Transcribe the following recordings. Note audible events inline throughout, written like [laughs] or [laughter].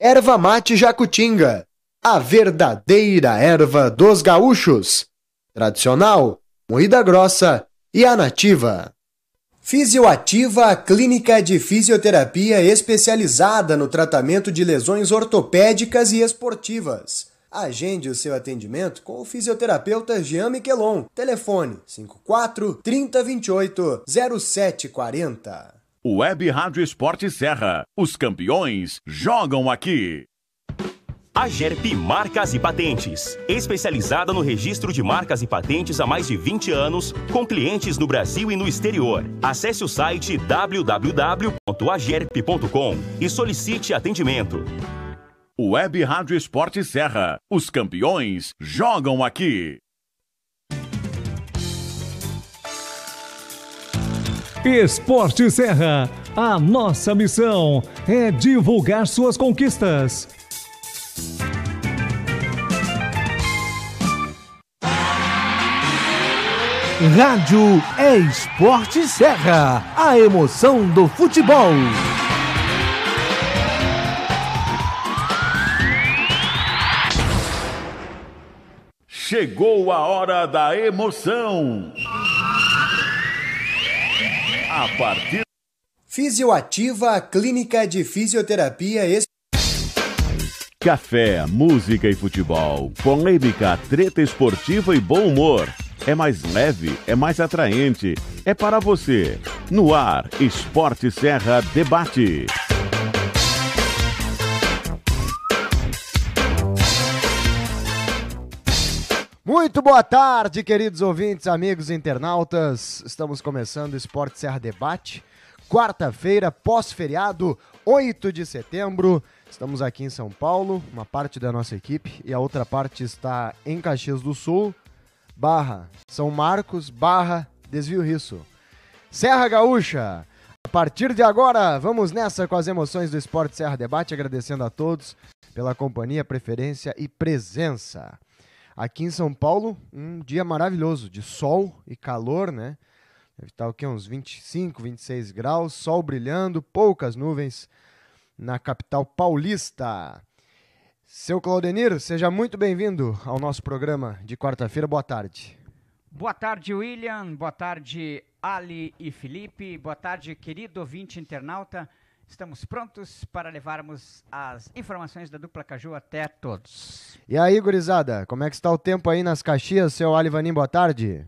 Erva Mate Jacutinga, a verdadeira erva dos gaúchos. Tradicional, moída grossa e a nativa. Fisioativa, a clínica de fisioterapia especializada no tratamento de lesões ortopédicas e esportivas. Agende o seu atendimento com o fisioterapeuta Jean Miquelon. Telefone 54 3028 0740. Web Rádio Esporte Serra. Os campeões jogam aqui. A GERP Marcas e Patentes, especializada no registro de marcas e patentes há mais de 20 anos, com clientes no Brasil e no exterior. Acesse o site www.agerp.com e solicite atendimento. Web Rádio Esporte Serra. Os campeões jogam aqui. Esporte Serra, a nossa missão é divulgar suas conquistas. Rádio é Esporte Serra, a emoção do futebol. Chegou a hora da emoção a partir Fisioativa Clínica de Fisioterapia Café, música e futebol, polêmica, treta esportiva e bom humor. É mais leve, é mais atraente, é para você. No ar, Esporte Serra Debate. Muito boa tarde, queridos ouvintes, amigos internautas. Estamos começando o Esporte Serra Debate. Quarta-feira, pós-feriado, 8 de setembro. Estamos aqui em São Paulo, uma parte da nossa equipe, e a outra parte está em Caxias do Sul, barra São Marcos, barra Desvio Risso. Serra Gaúcha, a partir de agora, vamos nessa com as emoções do Esporte Serra Debate, agradecendo a todos pela companhia, preferência e presença. Aqui em São Paulo, um dia maravilhoso de sol e calor, né? Deve estar o quê? Uns 25, 26 graus, sol brilhando, poucas nuvens na capital paulista. Seu Claudenir, seja muito bem-vindo ao nosso programa de quarta-feira. Boa tarde. Boa tarde, William. Boa tarde, Ali e Felipe. Boa tarde, querido ouvinte internauta. Estamos prontos para levarmos as informações da dupla Caju até todos. E aí, gurizada, como é que está o tempo aí nas Caxias, seu Alivanim? Boa tarde.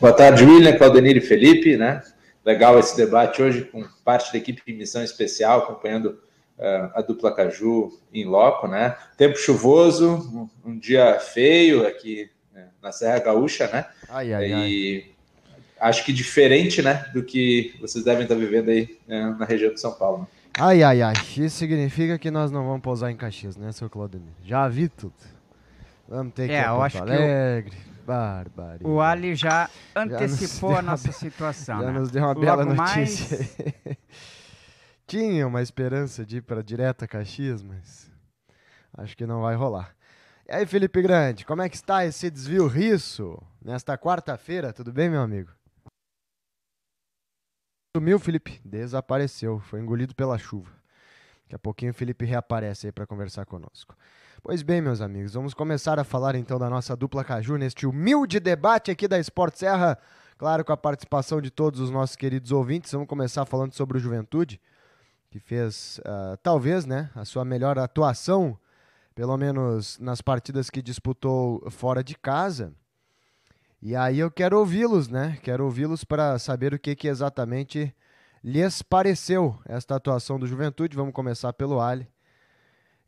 Boa tarde, William, Claudenir e Felipe, né? Legal esse debate hoje com parte da equipe de missão especial, acompanhando uh, a dupla Caju em loco, né? Tempo chuvoso, um, um dia feio aqui né? na Serra Gaúcha, né? Ai, ai, e... ai acho que diferente, né, do que vocês devem estar vivendo aí né, na região de São Paulo. Né? Ai, ai, ai. Isso significa que nós não vamos pousar em Caxias, né, seu Claudemir? Já vi tudo. Vamos ter que é, ir eu acho Alegre. Que eu... Barbaria. O Ali já antecipou já a nossa uma... situação. Já né? nos deu uma Logo bela notícia. Mais... [laughs] Tinha uma esperança de ir para direto a Caxias, mas acho que não vai rolar. E aí, Felipe Grande, como é que está esse desvio Riso nesta quarta-feira? Tudo bem, meu amigo? Sumiu, Felipe. Desapareceu. Foi engolido pela chuva. Daqui a pouquinho o Felipe reaparece aí para conversar conosco. Pois bem, meus amigos, vamos começar a falar então da nossa dupla Caju neste humilde debate aqui da Sport Serra. Claro, com a participação de todos os nossos queridos ouvintes, vamos começar falando sobre o Juventude, que fez, uh, talvez, né, a sua melhor atuação, pelo menos nas partidas que disputou fora de casa. E aí eu quero ouvi-los, né? Quero ouvi-los para saber o que, que exatamente lhes pareceu esta atuação do Juventude. Vamos começar pelo Ali.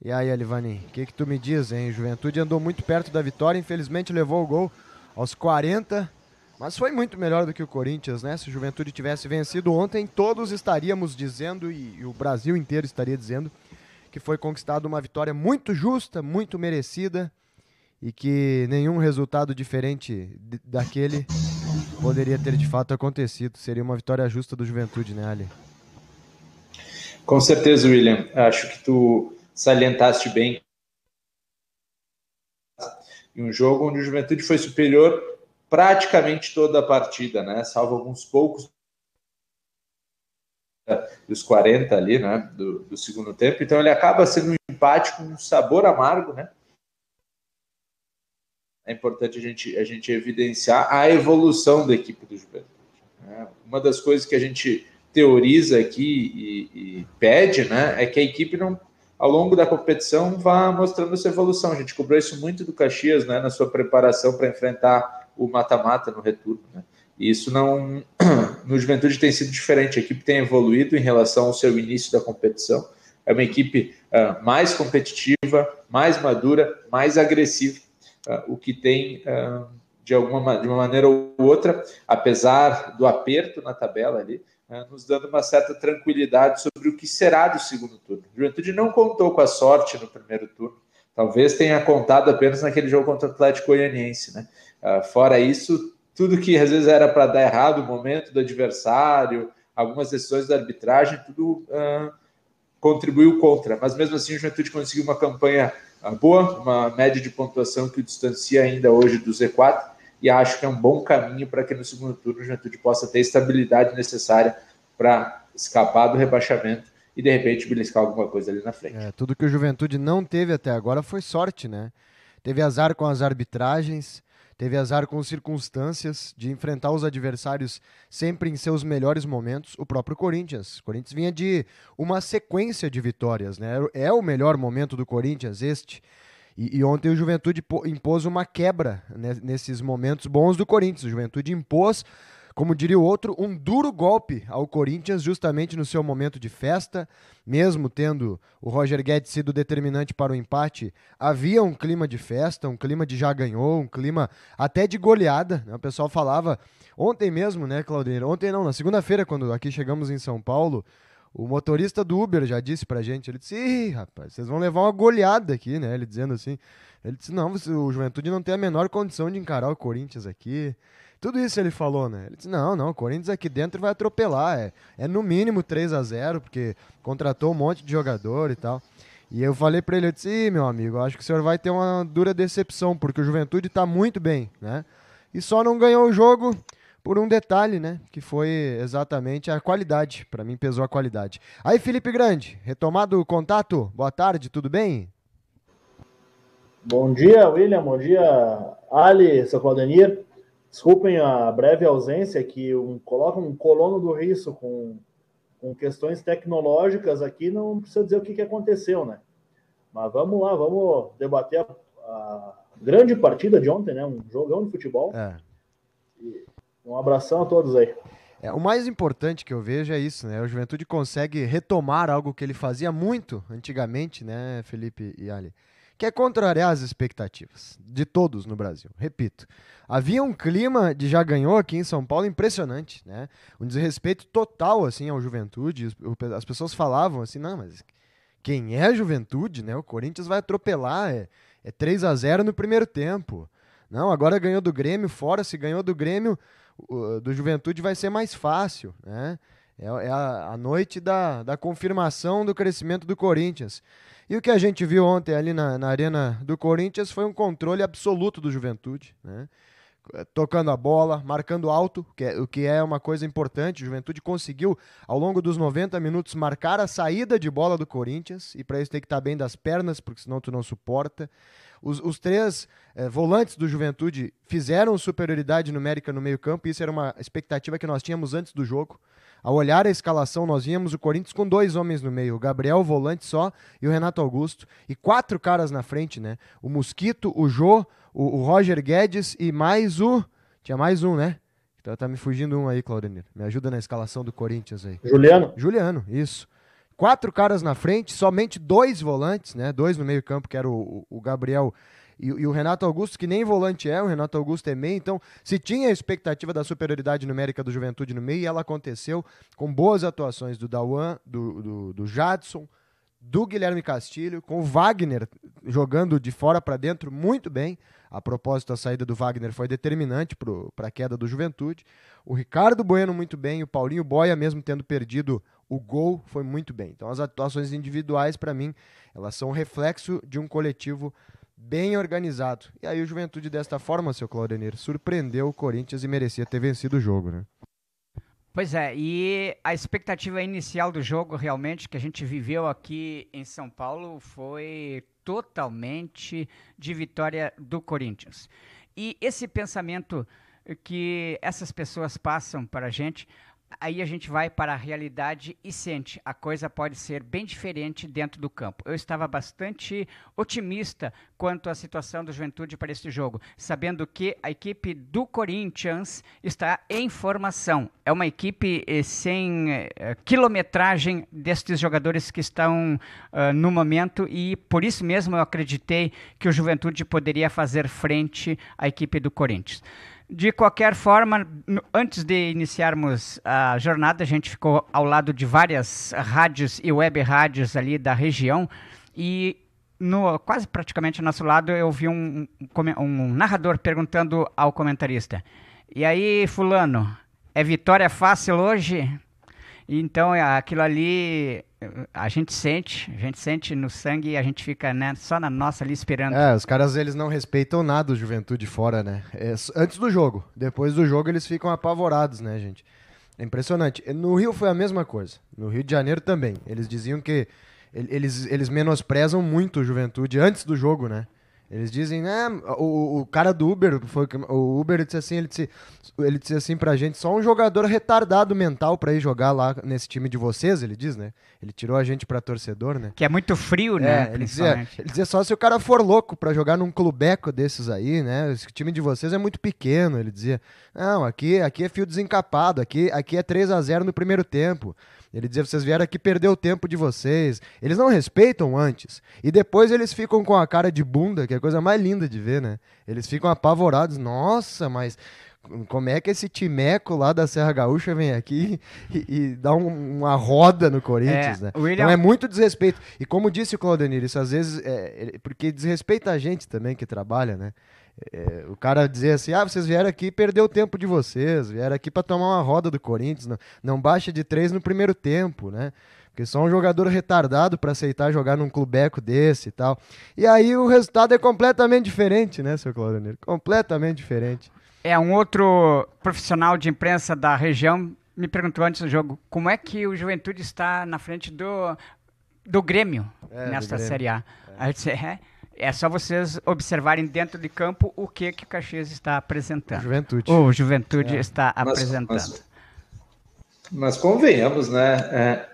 E aí, Alivanin, o que, que tu me diz, hein? Juventude andou muito perto da vitória, infelizmente levou o gol aos 40, mas foi muito melhor do que o Corinthians, né? Se o Juventude tivesse vencido ontem, todos estaríamos dizendo, e, e o Brasil inteiro estaria dizendo, que foi conquistada uma vitória muito justa, muito merecida e que nenhum resultado diferente daquele poderia ter de fato acontecido. Seria uma vitória justa do Juventude, né, Ali? Com certeza, William. Acho que tu salientaste bem. Em um jogo onde o Juventude foi superior praticamente toda a partida, né? Salvo alguns poucos dos 40 ali, né? Do, do segundo tempo. Então ele acaba sendo um empate com um sabor amargo, né? é importante a gente, a gente evidenciar a evolução da equipe do Juventude. Né? Uma das coisas que a gente teoriza aqui e, e pede né, é que a equipe não ao longo da competição vá mostrando essa evolução. A gente cobrou isso muito do Caxias né, na sua preparação para enfrentar o mata-mata no retorno. Né? E isso não. [clears throat] No Juventude tem sido diferente. A equipe tem evoluído em relação ao seu início da competição. É uma equipe uh, mais competitiva, mais madura, mais agressiva. Ah, o que tem ah, de alguma de uma maneira ou outra, apesar do aperto na tabela ali, ah, nos dando uma certa tranquilidade sobre o que será do segundo turno. O Juventude não contou com a sorte no primeiro turno, talvez tenha contado apenas naquele jogo contra o Atlético Goianiense, né? fora isso, tudo que às vezes era para dar errado, o momento do adversário, algumas decisões da arbitragem, tudo uh, contribuiu contra. Mas mesmo assim, o Juventude conseguiu uma campanha ah, boa, uma média de pontuação que o distancia ainda hoje do Z4 e acho que é um bom caminho para que no segundo turno o Juventude possa ter a estabilidade necessária para escapar do rebaixamento e de repente beliscar alguma coisa ali na frente. É, tudo que o Juventude não teve até agora foi sorte, né? Teve azar com as arbitragens, Teve azar com circunstâncias de enfrentar os adversários sempre em seus melhores momentos, o próprio Corinthians. O Corinthians vinha de uma sequência de vitórias, né? É o melhor momento do Corinthians este. E, e ontem o Juventude impôs uma quebra né, nesses momentos bons do Corinthians. O Juventude impôs como diria o outro, um duro golpe ao Corinthians, justamente no seu momento de festa, mesmo tendo o Roger Guedes sido determinante para o empate, havia um clima de festa, um clima de já ganhou, um clima até de goleada. Né? O pessoal falava ontem mesmo, né, Claudineiro? Ontem não, na segunda-feira, quando aqui chegamos em São Paulo, o motorista do Uber já disse pra gente, ele disse, Ih, rapaz, vocês vão levar uma goleada aqui, né? Ele dizendo assim. Ele disse, não, o Juventude não tem a menor condição de encarar o Corinthians aqui. Tudo isso ele falou, né? Ele disse: não, não, o Corinthians aqui dentro vai atropelar. É, é no mínimo 3 a 0 porque contratou um monte de jogador e tal. E eu falei para ele, eu disse, meu amigo, acho que o senhor vai ter uma dura decepção, porque o Juventude tá muito bem, né? E só não ganhou o jogo por um detalhe, né? Que foi exatamente a qualidade. Para mim pesou a qualidade. Aí, Felipe Grande, retomado o contato. Boa tarde, tudo bem? Bom dia, William. Bom dia, Ali, seu Claudenir. Desculpem a breve ausência que um, coloca um colono do riso com, com questões tecnológicas aqui, não precisa dizer o que, que aconteceu, né? Mas vamos lá, vamos debater a, a grande partida de ontem, né? Um jogão de futebol. É. um abração a todos aí. É, o mais importante que eu vejo é isso, né? O Juventude consegue retomar algo que ele fazia muito antigamente, né, Felipe e Ali? que é contrariar as expectativas de todos no Brasil. Repito, havia um clima de já ganhou aqui em São Paulo impressionante, né? Um desrespeito total assim ao Juventude. As pessoas falavam assim, não, mas quem é a Juventude, né? O Corinthians vai atropelar, é, é 3 a 0 no primeiro tempo. Não, agora ganhou do Grêmio fora, se ganhou do Grêmio, do Juventude vai ser mais fácil, né? É, é a, a, noite da, da confirmação do crescimento do Corinthians. E o que a gente viu ontem ali na, na arena do Corinthians foi um controle absoluto do Juventude, né? É, tocando a bola, marcando alto, que é, o que é uma coisa importante. O Juventude conseguiu, ao longo dos 90 minutos, marcar a saída de bola do Corinthians, e para isso tem que estar tá bem das pernas, porque senão tu não suporta. Os, os três é, volantes do Juventude fizeram superioridade numérica no meio-campo, e isso era uma expectativa que nós tínhamos antes do jogo. Ao olhar a escalação, nós víamos o Corinthians com dois homens no meio, o Gabriel o volante só e o Renato Augusto, e quatro caras na frente, né? O Mosquito, o Jô, o, o Roger Guedes e mais o. Tinha mais um, né? Então tá me fugindo um aí, Claudemir. Me ajuda na escalação do Corinthians aí. Juliano? Juliano, isso. Quatro caras na frente, somente dois volantes, né? Dois no meio-campo, que era o, o Gabriel e, e, o Renato Augusto, que nem volante é, o Renato Augusto é meio, então se tinha a expectativa da superioridade numérica do Juventude no meio, e ela aconteceu com boas atuações do Dawan, do, do, do Jadson, do Guilherme Castilho, com o Wagner jogando de fora para dentro muito bem. A propósito, a saída do Wagner foi determinante para a queda do Juventude. O Ricardo Bueno muito bem, o Paulinho Boia, mesmo tendo perdido o gol, foi muito bem. Então as atuações individuais, para mim, elas são reflexo de um coletivo bem organizado. E aí o Juventude, desta forma, seu Claudenir, surpreendeu o Corinthians e merecia ter vencido o jogo, né? Pois é, e a expectativa inicial do jogo, realmente, que a gente viveu aqui em São Paulo, foi totalmente de vitória do Corinthians. E esse pensamento que essas pessoas passam para a gente aí a gente vai para a realidade e sente, a coisa pode ser bem diferente dentro do campo. Eu estava bastante otimista quanto à situação do Juventude para este jogo, sabendo que a equipe do Corinthians está em formação. É uma equipe eh, sem eh, quilometragem destes jogadores que estão uh, no momento e por isso mesmo eu acreditei que o Juventude poderia fazer frente à equipe do Corinthians. De qualquer forma, antes de iniciarmos a jornada, a gente ficou ao lado de várias rádios e web rádios ali da região e no, quase praticamente ao nosso lado eu vi um, um narrador perguntando ao comentarista: E aí, Fulano, é vitória fácil hoje? Então, é, aquilo ali a gente sente, a gente sente no sangue e a gente fica né, só na nossa ali esperando. É, os caras eles não respeitam nada o Juventude fora, né? É, antes do jogo, depois do jogo eles ficam apavorados, né, gente? É impressionante. No Rio foi a mesma coisa. No Rio de Janeiro também. Eles diziam que eles, eles menosprezam muito o Juventude antes do jogo, né? Eles dizem, né? O, o cara do Uber, foi o Uber disse assim, ele disse, ele disse assim pra gente, só um jogador retardado mental pra ir jogar lá nesse time de vocês, ele diz, né? Ele tirou a gente pra torcedor, né? Que é muito frio, é, né? ele dizia, ele dizia só se o cara for louco pra jogar num clubeco desses aí, né? Esse time de vocês é muito pequeno, ele dizia. Não, aqui, aqui é fio desencapado, aqui, aqui é 3 a 0 no primeiro tempo. Ele dizia: vocês vieram aqui perder o tempo de vocês. Eles não respeitam antes. E depois eles ficam com a cara de bunda, que é a coisa mais linda de ver, né? Eles ficam apavorados. Nossa, mas como é que esse timeco lá da Serra Gaúcha vem aqui [laughs] e, e dá um, uma roda no Corinthians, é, né? William... Então é muito desrespeito. E como disse o Claudenir, isso às vezes é, é porque desrespeita a gente também que trabalha, né? É, o cara dizer assim: ah, vocês vieram aqui e perdeu o tempo de vocês, vieram aqui para tomar uma roda do Corinthians, não, não baixa de três no primeiro tempo, né? Porque só um jogador retardado para aceitar jogar num clubeco desse e tal. E aí o resultado é completamente diferente, né, seu Claudio Completamente diferente. É, um outro profissional de imprensa da região me perguntou antes do jogo como é que o Juventude está na frente do, do Grêmio é, nesta do Grêmio. Série A. É. Aí eu disse, é é só vocês observarem dentro de campo o que, que o Caxias está apresentando. Juventude. Ou Juventude é. está mas, apresentando. Mas, mas, convenhamos, né?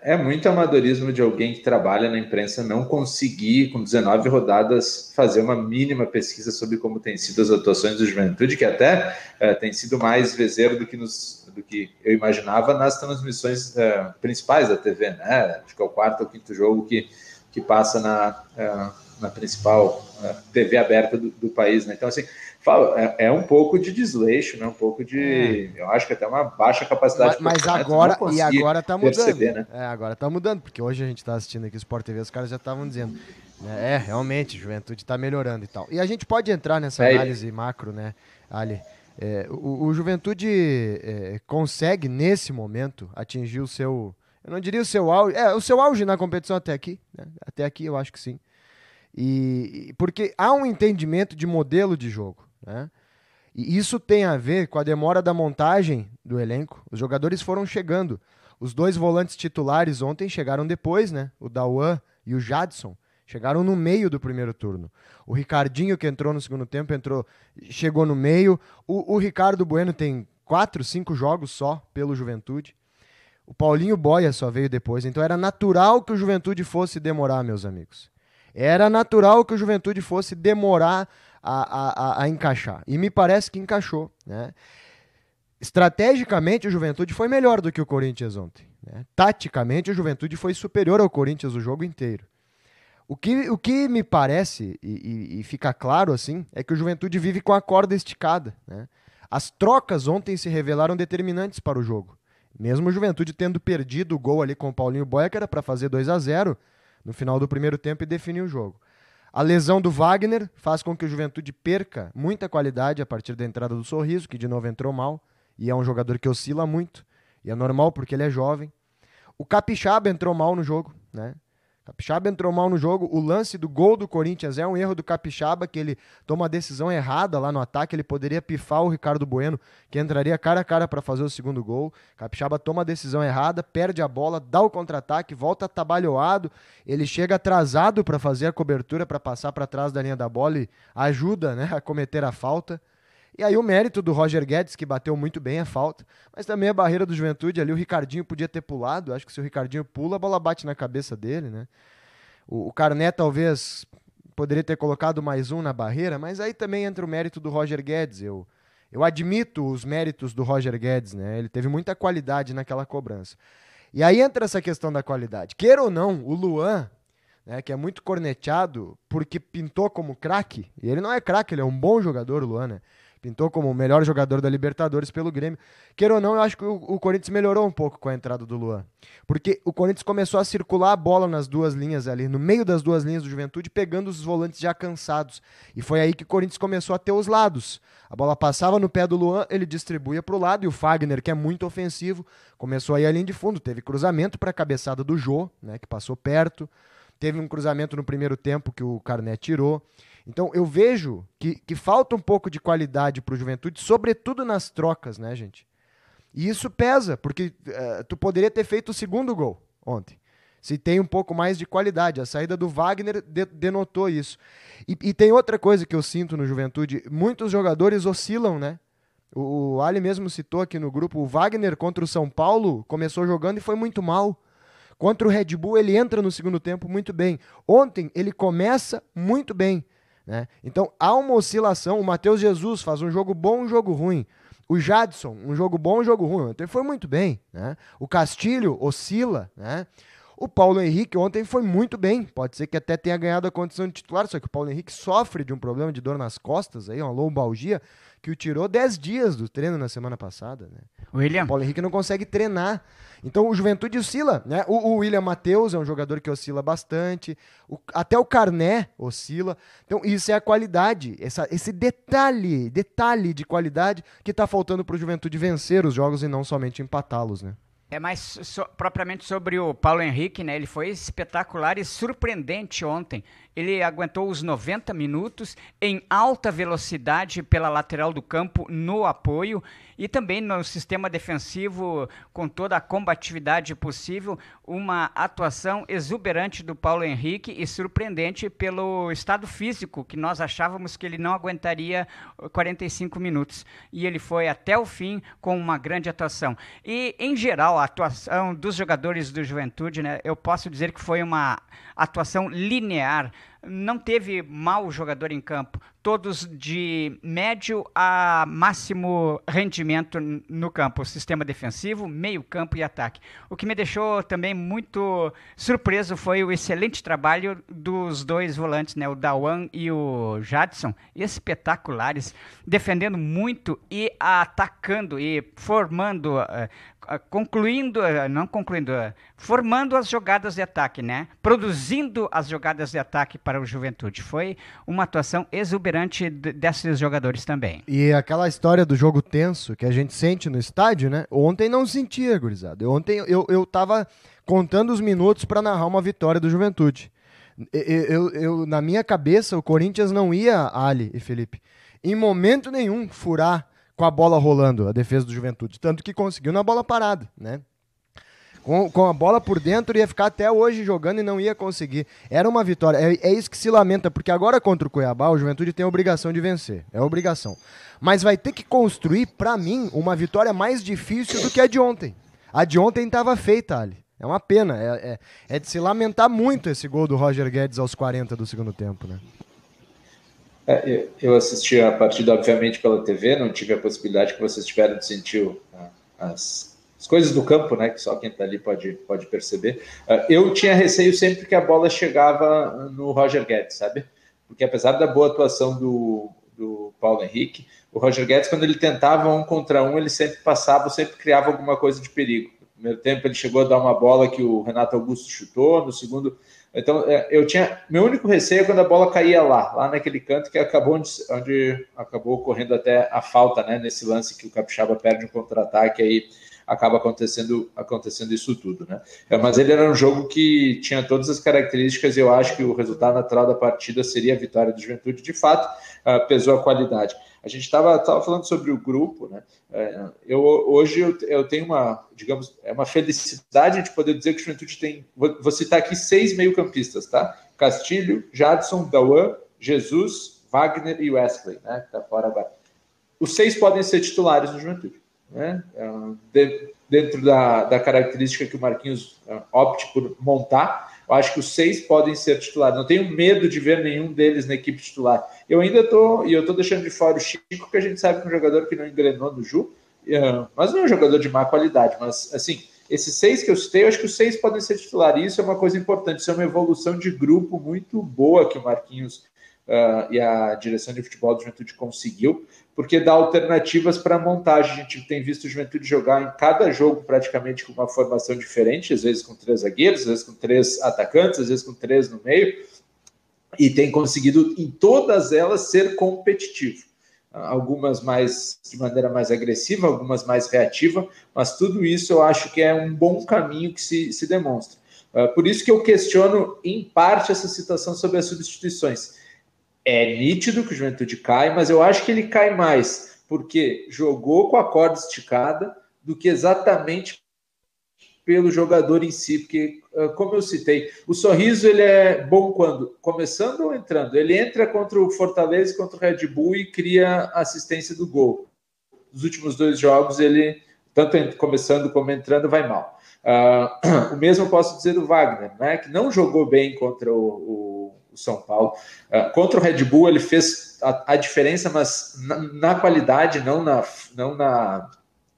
É, é, muito amadorismo de alguém que trabalha na imprensa não conseguir, com 19 rodadas, fazer uma mínima pesquisa sobre como têm sido as atuações do Juventude, que até é, tem sido mais vezeiro do que, nos, do que eu imaginava nas transmissões é, principais da TV, né? Acho que é o quarto ou quinto jogo que, que passa na é, na principal eh, TV aberta do, do país, né? Então, assim, é, é, um pouco de desleixo, né? Um pouco de. É. Eu acho que até uma baixa capacidade Mas, mas né? agora, e agora tá mudando. Perceber, né? É, agora tá mudando, porque hoje a gente tá assistindo aqui o Sport TV, os caras já estavam dizendo. Né? É, realmente, juventude tá melhorando e tal. E a gente pode entrar nessa é, análise macro, né, Ali? É, o, o, Juventude é, consegue, nesse momento, atingir o seu. Eu não diria o seu auge. É, o seu auge na competição até aqui. Né? Até aqui eu acho que sim. E, porque há um entendimento de modelo de jogo, né? E isso tem a ver com a demora da montagem do elenco. Os jogadores foram chegando. Os dois volantes titulares ontem chegaram depois, né? O Dawan e o Jadson. Chegaram no meio do primeiro turno. O Ricardinho, que entrou no segundo tempo, entrou, chegou no meio. O, o Ricardo Bueno tem quatro, cinco jogos só pelo Juventude. O Paulinho Boia só veio depois. Então era natural que o Juventude fosse demorar, meus amigos. Era natural que o Juventude fosse demorar a, a, a, encaixar. E me parece que encaixou. Né? Estrategicamente, o Juventude foi melhor do que o Corinthians ontem. Né? Taticamente, o Juventude foi superior ao Corinthians o jogo inteiro. O que, o que me parece, e, e, e fica claro assim, é que o Juventude vive com a corda esticada. Né? As trocas ontem se revelaram determinantes para o jogo. Mesmo o Juventude tendo perdido o gol ali com o Paulinho Boia, que era para fazer 2 a 0 no final do primeiro tempo e definir o jogo. A lesão do Wagner faz com que o Juventude perca muita qualidade a partir da entrada do Sorriso, que de novo entrou mal, e é um jogador que oscila muito, e é normal porque ele é jovem. O Capixaba entrou mal no jogo, né? Capixaba entrou mal no jogo. O lance do gol do Corinthians é um erro do Capixaba, que ele toma a decisão errada lá no ataque. Ele poderia pifar o Ricardo Bueno, que entraria cara a cara para fazer o segundo gol. Capixaba toma a decisão errada, perde a bola, dá o contra-ataque, volta atabalhoado. Ele chega atrasado para fazer a cobertura, para passar para trás da linha da bola e ajuda né, a cometer a falta. E aí o mérito do Roger Guedes, que bateu muito bem a falta, mas também a barreira do Juventude ali, o Ricardinho podia ter pulado, acho que se o Ricardinho pula, a bola bate na cabeça dele, né? O, o Carné talvez poderia ter colocado mais um na barreira, mas aí também entra o mérito do Roger Guedes, eu... Eu admito os méritos do Roger Guedes, né? Ele teve muita qualidade naquela cobrança. E aí entra essa questão da qualidade. Queira ou não, o Luan, né, que é muito cornetado porque pintou como craque, e ele não é craque, ele é um bom jogador, o Luan, né? pintou como o melhor jogador da Libertadores pelo Grêmio. Queira ou não, eu acho que o, Corinthians melhorou um pouco com a entrada do Luan. Porque o Corinthians começou a circular a bola nas duas linhas ali, no meio das duas linhas do Juventude, pegando os volantes já cansados. E foi aí que o Corinthians começou a ter os lados. A bola passava no pé do Luan, ele distribuía para o lado e o Fagner, que é muito ofensivo, começou a ir a linha de fundo. Teve cruzamento para a cabeçada do Jô, né, que passou perto. Teve um cruzamento no primeiro tempo que o Carné tirou. Então eu vejo que, que falta um pouco de qualidade para o Juventude, sobretudo nas trocas, né, gente? E isso pesa, porque uh, tu poderia ter feito o segundo gol ontem. Se tem um pouco mais de qualidade. A saída do Wagner de, denotou isso. E, e, tem outra coisa que eu sinto no Juventude: muitos jogadores oscilam, né? O, o Ali mesmo citou aqui no grupo: o Wagner contra o São Paulo começou jogando e foi muito mal. Contra o Red Bull, ele entra no segundo tempo muito bem. Ontem, ele começa muito bem. Né? Então há uma oscilação. O Matheus Jesus faz um jogo bom, um jogo ruim. O Jadson, um jogo bom, um jogo ruim. Ontem então, foi muito bem. Né? O Castilho oscila. Né? O Paulo Henrique ontem foi muito bem, pode ser que até tenha ganhado a condição de titular, só que o Paulo Henrique sofre de um problema de dor nas costas, aí, uma lombalgia, que o tirou 10 dias do treino na semana passada. Né? William. O Paulo Henrique não consegue treinar. Então o Juventude oscila. Né? O, o William Matheus é um jogador que oscila bastante, o, até o Carné oscila. Então isso é a qualidade, essa, esse detalhe, detalhe de qualidade que está faltando para o Juventude vencer os jogos e não somente empatá-los. Né? É mais so, propriamente sobre o Paulo Henrique, né? Ele foi espetacular e surpreendente ontem. Ele aguentou os 90 minutos em alta velocidade pela lateral do campo no apoio e também no sistema defensivo com toda a combatividade possível. Uma atuação exuberante do Paulo Henrique e surpreendente pelo estado físico que nós achávamos que ele não aguentaria 45 uh, minutos e ele foi até o fim com uma grande atuação. E em geral atuação dos jogadores do Juventude, né? Eu posso dizer que foi uma atuação linear. Não teve mau jogador em campo. Todos de médio a máximo rendimento no campo. sistema defensivo, meio campo e ataque. O que me deixou também muito surpreso foi o excelente trabalho dos dois volantes, né? O Dawan e o Jadson. Espetaculares. Defendendo muito e atacando e formando... Uh, concluindo, não concluindo, formando as jogadas de ataque, né? Produzindo as jogadas de ataque para o Juventude. Foi uma atuação exuberante desses jogadores também. E aquela história do jogo tenso que a gente sente no estádio, né? Ontem não sentia, gurizada. Ontem eu, eu tava contando os minutos para narrar uma vitória do Juventude. Eu, eu, eu, na minha cabeça, o Corinthians não ia, Ali e Felipe, em momento nenhum furar com a bola rolando, a defesa do Juventude. Tanto que conseguiu na bola parada, né? Com, com a bola por dentro, ia ficar até hoje jogando e não ia conseguir. Era uma vitória. É, é isso que se lamenta, porque agora contra o Cuiabá, o Juventude tem a obrigação de vencer. É obrigação. Mas vai ter que construir, para mim, uma vitória mais difícil do que a de ontem. A de ontem estava feita, Ali. É uma pena. É, é, é, de se lamentar muito esse gol do Roger Guedes aos 40 do segundo tempo, né? É, eu assisti a partida, obviamente, pela TV, não tive a possibilidade que vocês tiveram de sentir as, as coisas do campo, né? Que só quem está ali pode, pode perceber. É, eu tinha receio sempre que a bola chegava no Roger Guedes, sabe? Porque apesar da boa atuação do, do Paulo Henrique, o Roger Guedes, quando ele tentava um contra um, ele sempre passava, sempre criava alguma coisa de perigo. No primeiro tempo, ele chegou a dar uma bola que o Renato Augusto chutou, no segundo, então, é, eu tinha. Meu único receio é quando a bola caía lá, lá naquele canto que acabou onde, onde acabou ocorrendo até a falta, né? Nesse lance que o Capixaba perde um contra-ataque, aí acaba acontecendo, acontecendo isso tudo, né? É, mas ele era um jogo que tinha todas as características e eu acho que o resultado natural da partida seria a vitória do Juventude, de fato, ah, pesou a qualidade. A gente estava tava falando sobre o grupo, né? É, eu, hoje eu, eu tenho uma, digamos, é uma felicidade de poder dizer que o Juventude tem. Vou, vou citar aqui seis meio-campistas, tá? Castilho, Jadson, Dawan, Jesus, Wagner e Wesley, né? Que tá fora agora. Os seis podem ser titulares no Juventude, né? É, de, dentro da, da característica que o Marquinhos é, opte por montar eu acho que os seis podem ser titulares. Não tenho medo de ver nenhum deles na equipe titular. Eu ainda estou, e eu estou deixando de fora o Chico, que a gente sabe que é um jogador que não engrenou no Ju, eh, mas não é um jogador de má qualidade. Mas, assim, esses seis que eu citei, eu acho que os seis podem ser titulares. Isso é uma coisa importante, isso é uma evolução de grupo muito boa que o Marquinhos uh, e a direção de futebol do Juventude conseguiu, porque dá alternativas para montagem. A gente tem visto o Juventude jogar em cada jogo praticamente com uma formação diferente, às vezes com três zagueiros, às vezes com três atacantes, às vezes com três no meio, e tem conseguido em todas elas ser competitivo ah, algumas mais de maneira mais agressiva, algumas mais reativa, mas tudo isso eu acho que é um bom caminho que se, se demonstra. Ah, por isso que eu questiono, em parte, essa citação sobre as substituições é nítido que o Juventude cai, mas eu acho que ele cai mais porque jogou com a corda esticada do que exatamente pelo jogador em si, porque ah, como eu citei, o sorriso ele é bom quando começando ou entrando. Ele entra contra o Fortaleza, contra o Red Bull e cria assistência do gol. Nos últimos dois jogos ele tanto começando como entrando vai mal. Uh, [clears throat] o mesmo posso dizer do Wagner, né, que não jogou bem contra o, o o São Paulo. Uh, contra o Red Bull, ele fez a, a diferença, mas na, na, qualidade, não na. Não na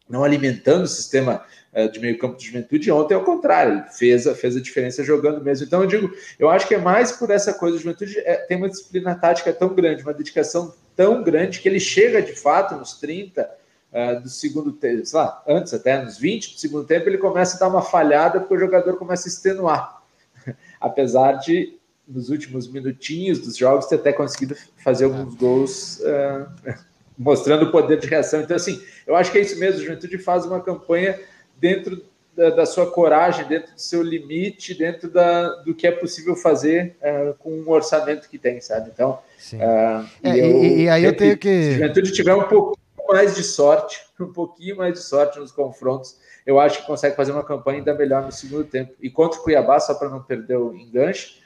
não alimentando o sistema uh, de meio campo de juventude, ontem ao contrário, ele fez, fez a diferença jogando mesmo. Então eu digo, eu acho que é mais por essa coisa, a juventude é, tem uma disciplina tática tão grande, uma dedicação tão grande, que ele chega de fato nos 30, Uh, ah, do segundo tempo, sei lá, antes até, nos 20 do segundo tempo, ele começa a dar uma falhada porque o jogador começa a extenuar. [laughs] Apesar de nos últimos minutinhos dos jogos ter até conseguido fazer alguns é. gols uh, mostrando o poder de reação. Então, assim, eu acho que é isso mesmo. A Juventude faz uma campanha dentro da, da sua coragem, dentro do seu limite, dentro da, do que é possível fazer uh, com o um orçamento que tem, sabe? Então, uh, é, e, eu, e, e, aí eu tenho que. Se a Juventude tiver um pouquinho mais de sorte, [laughs] um pouquinho mais de sorte nos confrontos, eu acho que consegue fazer uma campanha ainda melhor no segundo tempo. E contra o Cuiabá, só para não perder o enganche,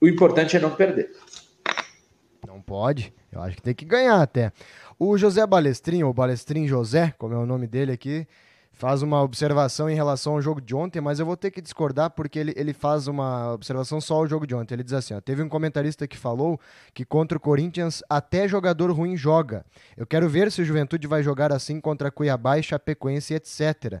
o importante é não perder. Não pode. Eu acho que tem que ganhar até. O José Balestrin, ou Balestrin José, como é o nome dele aqui, faz uma observação em relação ao jogo de ontem, mas eu vou ter que discordar porque ele, ele faz uma observação só ao jogo de ontem. Ele diz assim: ó, teve um comentarista que falou que contra o Corinthians até jogador ruim joga. Eu quero ver se o Juventude vai jogar assim contra Cuiabá Chapecoense, etc.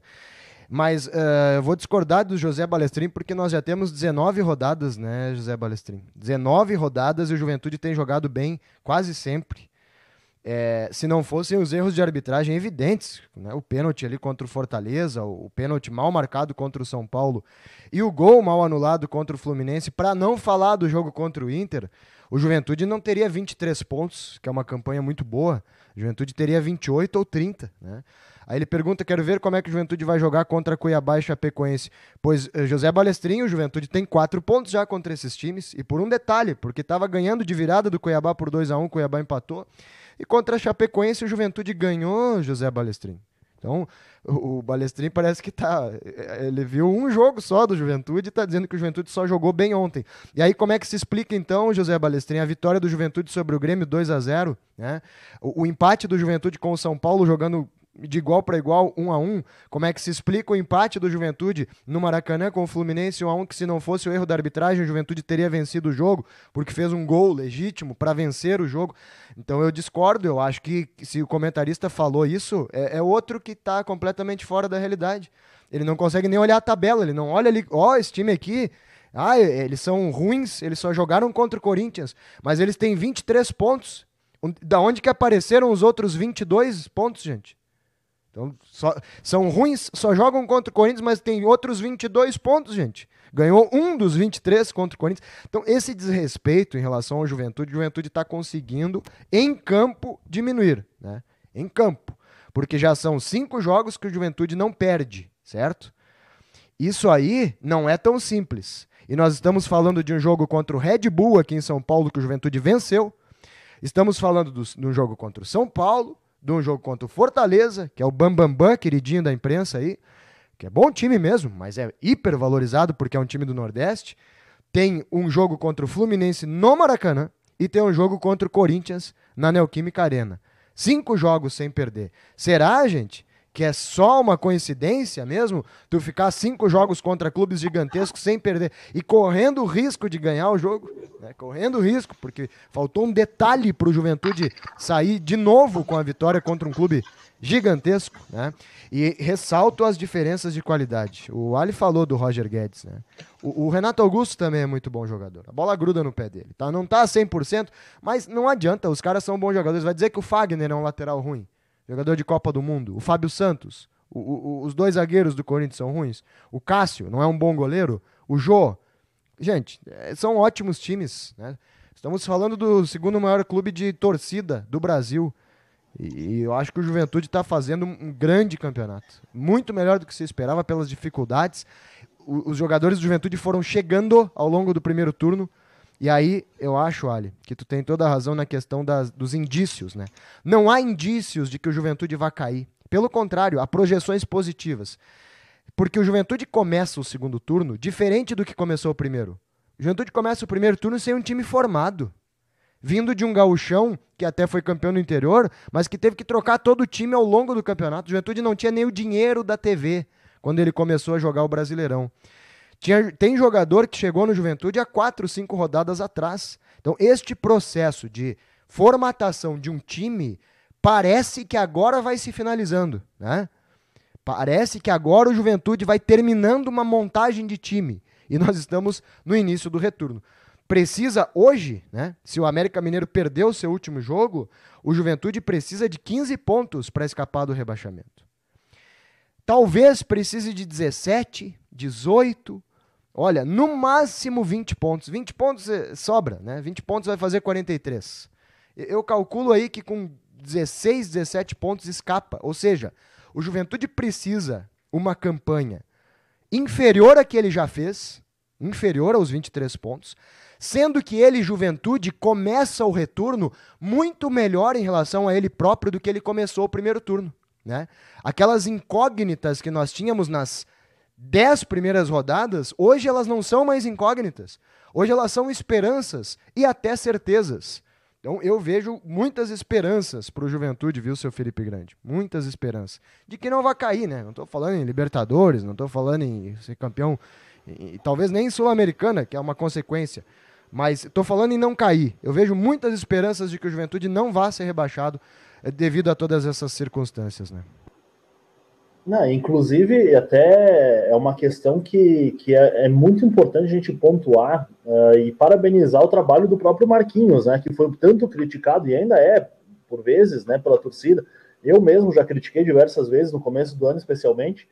Mas uh, eu vou discordar do José Balestrin, porque nós já temos 19 rodadas, né, José Balestrin? 19 rodadas e o Juventude tem jogado bem quase sempre. É, se não fossem os erros de arbitragem evidentes, né? o pênalti ali contra o Fortaleza, o, o pênalti mal marcado contra o São Paulo e o gol mal anulado contra o Fluminense, para não falar do jogo contra o Inter, o Juventude não teria 23 pontos, que é uma campanha muito boa, Juventude teria 28 ou 30, né? Aí ele pergunta: quero ver como é que o Juventude vai jogar contra Cuiabá e Chapecoense. Pois eh, José Balestrinho, o Juventude tem quatro pontos já contra esses times, e por um detalhe, porque estava ganhando de virada do Cuiabá por 2 a 1 um, Cuiabá empatou. E contra a Chapecoense, o Juventude ganhou José Balestrinho. Então, o, Balestrin parece que tá. É, ele viu um jogo só do Juventude e está dizendo que o Juventude só jogou bem ontem. E aí, como é que se explica, então, José Balestrin, a vitória do Juventude sobre o Grêmio 2 a 0 né? o, o empate do Juventude com o São Paulo jogando de igual para igual, um a um. Como é que se explica o empate do Juventude no Maracanã com o Fluminense um a um, que se não fosse o erro da arbitragem, o Juventude teria vencido o jogo, porque fez um gol legítimo para vencer o jogo. Então eu discordo, eu acho que se o comentarista falou isso, é, é outro que está completamente fora da realidade. Ele não consegue nem olhar a tabela, ele não olha ali, ó, oh, esse time aqui ah, eles são ruins, eles só jogaram contra o Corinthians, mas eles têm 23 pontos. Da onde que apareceram os outros 22 pontos, gente? Então, só, são ruins, só jogam contra o Corinthians, mas tem outros 22 pontos, gente. Ganhou um dos 23 contra o Corinthians. Então, esse desrespeito em relação ao Juventude, o Juventude está conseguindo, em campo, diminuir. Né? Em campo. Porque já são cinco jogos que o Juventude não perde, certo? Isso aí não é tão simples. E nós estamos falando de um jogo contra o Red Bull aqui em São Paulo, que o Juventude venceu. Estamos falando do, de um jogo contra o São Paulo de um jogo contra o Fortaleza, que é o Bambambam, Bam Bam, queridinho da imprensa aí, que é bom time mesmo, mas é hipervalorizado porque é um time do Nordeste. Tem um jogo contra o Fluminense no Maracanã e tem um jogo contra o Corinthians na Neoquímica Arena. Cinco jogos sem perder. Será, gente, que é só uma coincidência mesmo, tu ficar cinco jogos contra clubes gigantescos sem perder e correndo o risco de ganhar o jogo, né? correndo o risco, porque faltou um detalhe para o Juventude sair de novo com a vitória contra um clube gigantesco, né? E ressalto as diferenças de qualidade. O Ali falou do Roger Guedes, né? O, o Renato Augusto também é muito bom jogador. A bola gruda no pé dele, tá? Não tá 100%, mas não adianta, os caras são bons jogadores. Vai dizer que o Fagner é um lateral ruim jogador de Copa do Mundo. O Fábio Santos. O, o, os dois zagueiros do Corinthians são ruins. O Cássio não é um bom goleiro. O Jô. Gente, eh, são ótimos times. Né? Estamos falando do segundo maior clube de torcida do Brasil. E, eu acho que o Juventude está fazendo um grande campeonato. Muito melhor do que se esperava pelas dificuldades. O, os jogadores do Juventude foram chegando ao longo do primeiro turno. E aí, eu acho, Ali, que tu tem toda a razão na questão das, dos indícios, né? Não há indícios de que o Juventude vai cair. Pelo contrário, há projeções positivas. Porque o Juventude começa o segundo turno diferente do que começou o primeiro. O Juventude começa o primeiro turno sem um time formado. Vindo de um gauchão, que até foi campeão no interior, mas que teve que trocar todo o time ao longo do campeonato. O Juventude não tinha nem o dinheiro da TV quando ele começou a jogar o Brasileirão. Tinha, tem jogador que chegou no Juventude há quatro, cinco rodadas atrás. Então, este processo de formatação de um time parece que agora vai se finalizando, né? Parece que agora o Juventude vai terminando uma montagem de time e nós estamos no início do retorno. Precisa hoje, né? Se o América Mineiro perdeu seu último jogo, o Juventude precisa de 15 pontos para escapar do rebaixamento. Talvez precise de 17, 18, Olha, no máximo 20 pontos. 20 pontos eh, sobra, né? 20 pontos vai fazer 43. Eu calculo aí que com 16, 17 pontos escapa. Ou seja, o Juventude precisa uma campanha inferior à que ele já fez, inferior aos 23 pontos, sendo que ele, Juventude, começa o retorno muito melhor em relação a ele próprio do que ele começou o primeiro turno. Né? Aquelas incógnitas que nós tínhamos nas dez primeiras rodadas, hoje elas não são mais incógnitas. Hoje elas são esperanças e até certezas. Então eu vejo muitas esperanças para o Juventude, viu, seu Felipe Grande? Muitas esperanças. De que não vai cair, né? Não estou falando em Libertadores, não estou falando em ser campeão, e, talvez nem em Sul-Americana, que é uma consequência. Mas estou falando em não cair. Eu vejo muitas esperanças de que o Juventude não vá ser rebaixado eh, devido a todas essas circunstâncias, né? Não, inclusive, até é uma questão que, que é, é muito importante a gente pontuar uh, e parabenizar o trabalho do próprio Marquinhos, né, que foi tanto criticado e ainda é, por vezes, né, pela torcida. Eu mesmo já critiquei diversas vezes, no começo do ano especialmente,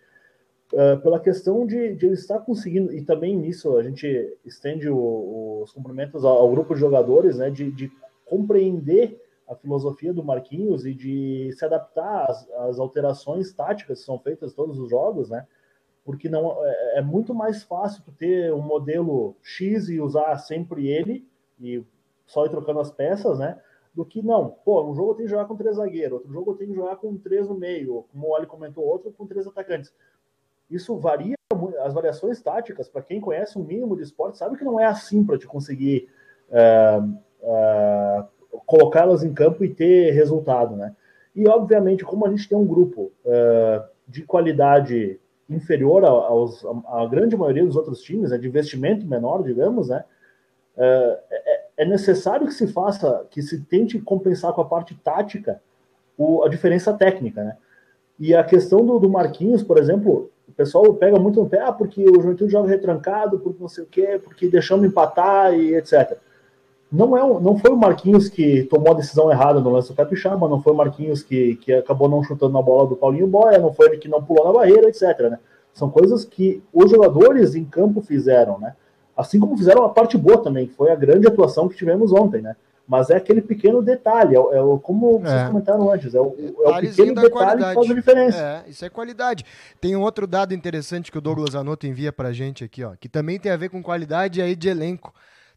uh, pela questão de, de ele estar conseguindo, e também nisso a gente estende o, os cumprimentos ao, ao, grupo de jogadores, né, de, de compreender a filosofia do Marquinhos e de se adaptar às, às alterações táticas que são feitas todos os jogos, né? Porque não é, é muito mais fácil tu ter um modelo X e usar sempre ele e só ir trocando as peças, né? do que não, pô, um jogo tem que jogar com três zagueiros, outro jogo tem que jogar com três no meio, como o Ali comentou, outro com três atacantes. Isso varia, as variações táticas, para quem conhece um mínimo de esporte, sabe que não é assim para te conseguir uh, uh, colocá-las em campo e ter resultado, né? E, obviamente, como a gente tem um grupo uh, de qualidade inferior aos, a, a, grande maioria dos outros times, né, de investimento menor, digamos, né, uh, é, é, necessário que se faça, que se tente compensar com a parte tática o, a diferença técnica, né? E a questão do, do Marquinhos, por exemplo, o pessoal pega muito no pé, ah, porque o Juventude joga retrancado, porque não sei o quê, porque deixamos empatar e etc não, é, não foi o Marquinhos que tomou a decisão errada no lance do Capixaba, não foi o Marquinhos que, que acabou não chutando na bola do Paulinho Boia, não foi ele que não pulou na barreira, etc. Né? São coisas que os jogadores em campo fizeram, né? Assim como fizeram a parte boa também, que foi a grande atuação que tivemos ontem, né? Mas é aquele pequeno detalhe, é, é como vocês é. comentaram antes, é o, é o pequeno detalhe qualidade. que faz a diferença. É, isso é qualidade. Tem um outro dado interessante que o Douglas Anoto envia pra gente aqui, ó, que também tem a ver com qualidade aí de elenco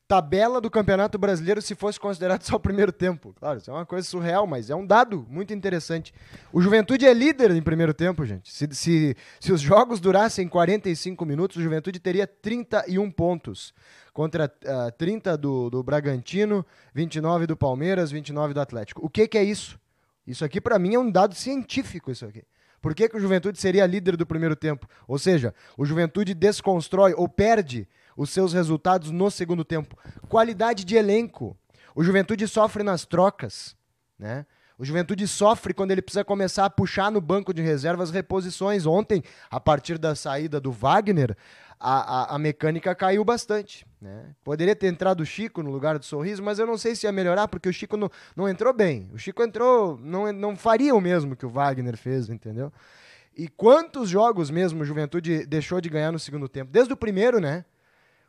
tabela do Campeonato Brasileiro se fosse considerado [laughs] só o primeiro tempo. Claro, isso é uma coisa surreal, mas é um dado muito interessante. O Juventude é líder em primeiro tempo, gente. Se, se, se os jogos durassem 45 minutos, o Juventude teria 31 pontos. Contra uh, ah, 30 do, do Bragantino, 29 do Palmeiras, 29 do Atlético. O que, que é isso? Isso aqui, para mim, é um dado científico, isso aqui. Por que, que o Juventude seria líder do primeiro tempo? Ou seja, o Juventude desconstrói ou perde os seus resultados no segundo tempo. Qualidade de elenco. O Juventude sofre nas trocas, né? O Juventude sofre quando ele precisa começar a puxar no banco de reservas reposições. Ontem, a partir da saída do Wagner, a, a, a, mecânica caiu bastante. Né? Poderia ter entrado o Chico no lugar do Sorriso, mas eu não sei se ia melhorar, porque o Chico não, não entrou bem. O Chico entrou, não, não faria o mesmo que o Wagner fez, entendeu? E quantos jogos mesmo o Juventude deixou de ganhar no segundo tempo? Desde o primeiro, né?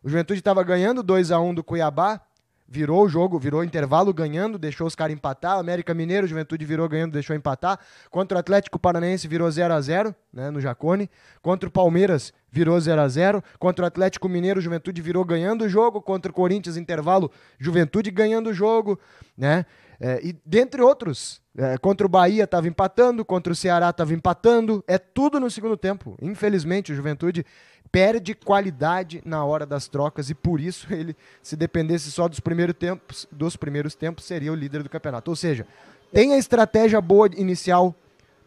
O Juventude estava ganhando 2 a 1 do Cuiabá, virou o jogo, virou intervalo ganhando, deixou os caras empatar. América Mineiro, Juventude virou ganhando, deixou empatar. Contra o Atlético Paranaense virou 0 a 0 né, no Jacone. Contra o Palmeiras virou 0 a 0 Contra o Atlético Mineiro, Juventude virou ganhando o jogo. Contra o Corinthians, intervalo, Juventude ganhando o jogo, né? É, e dentre outros, é, contra o Bahia estava empatando, contra o Ceará estava empatando, é tudo no segundo tempo. Infelizmente, o Juventude perde qualidade na hora das trocas e por isso ele, se dependesse só dos primeiros tempos, dos primeiros tempos seria o líder do campeonato. Ou seja, tem a estratégia boa inicial,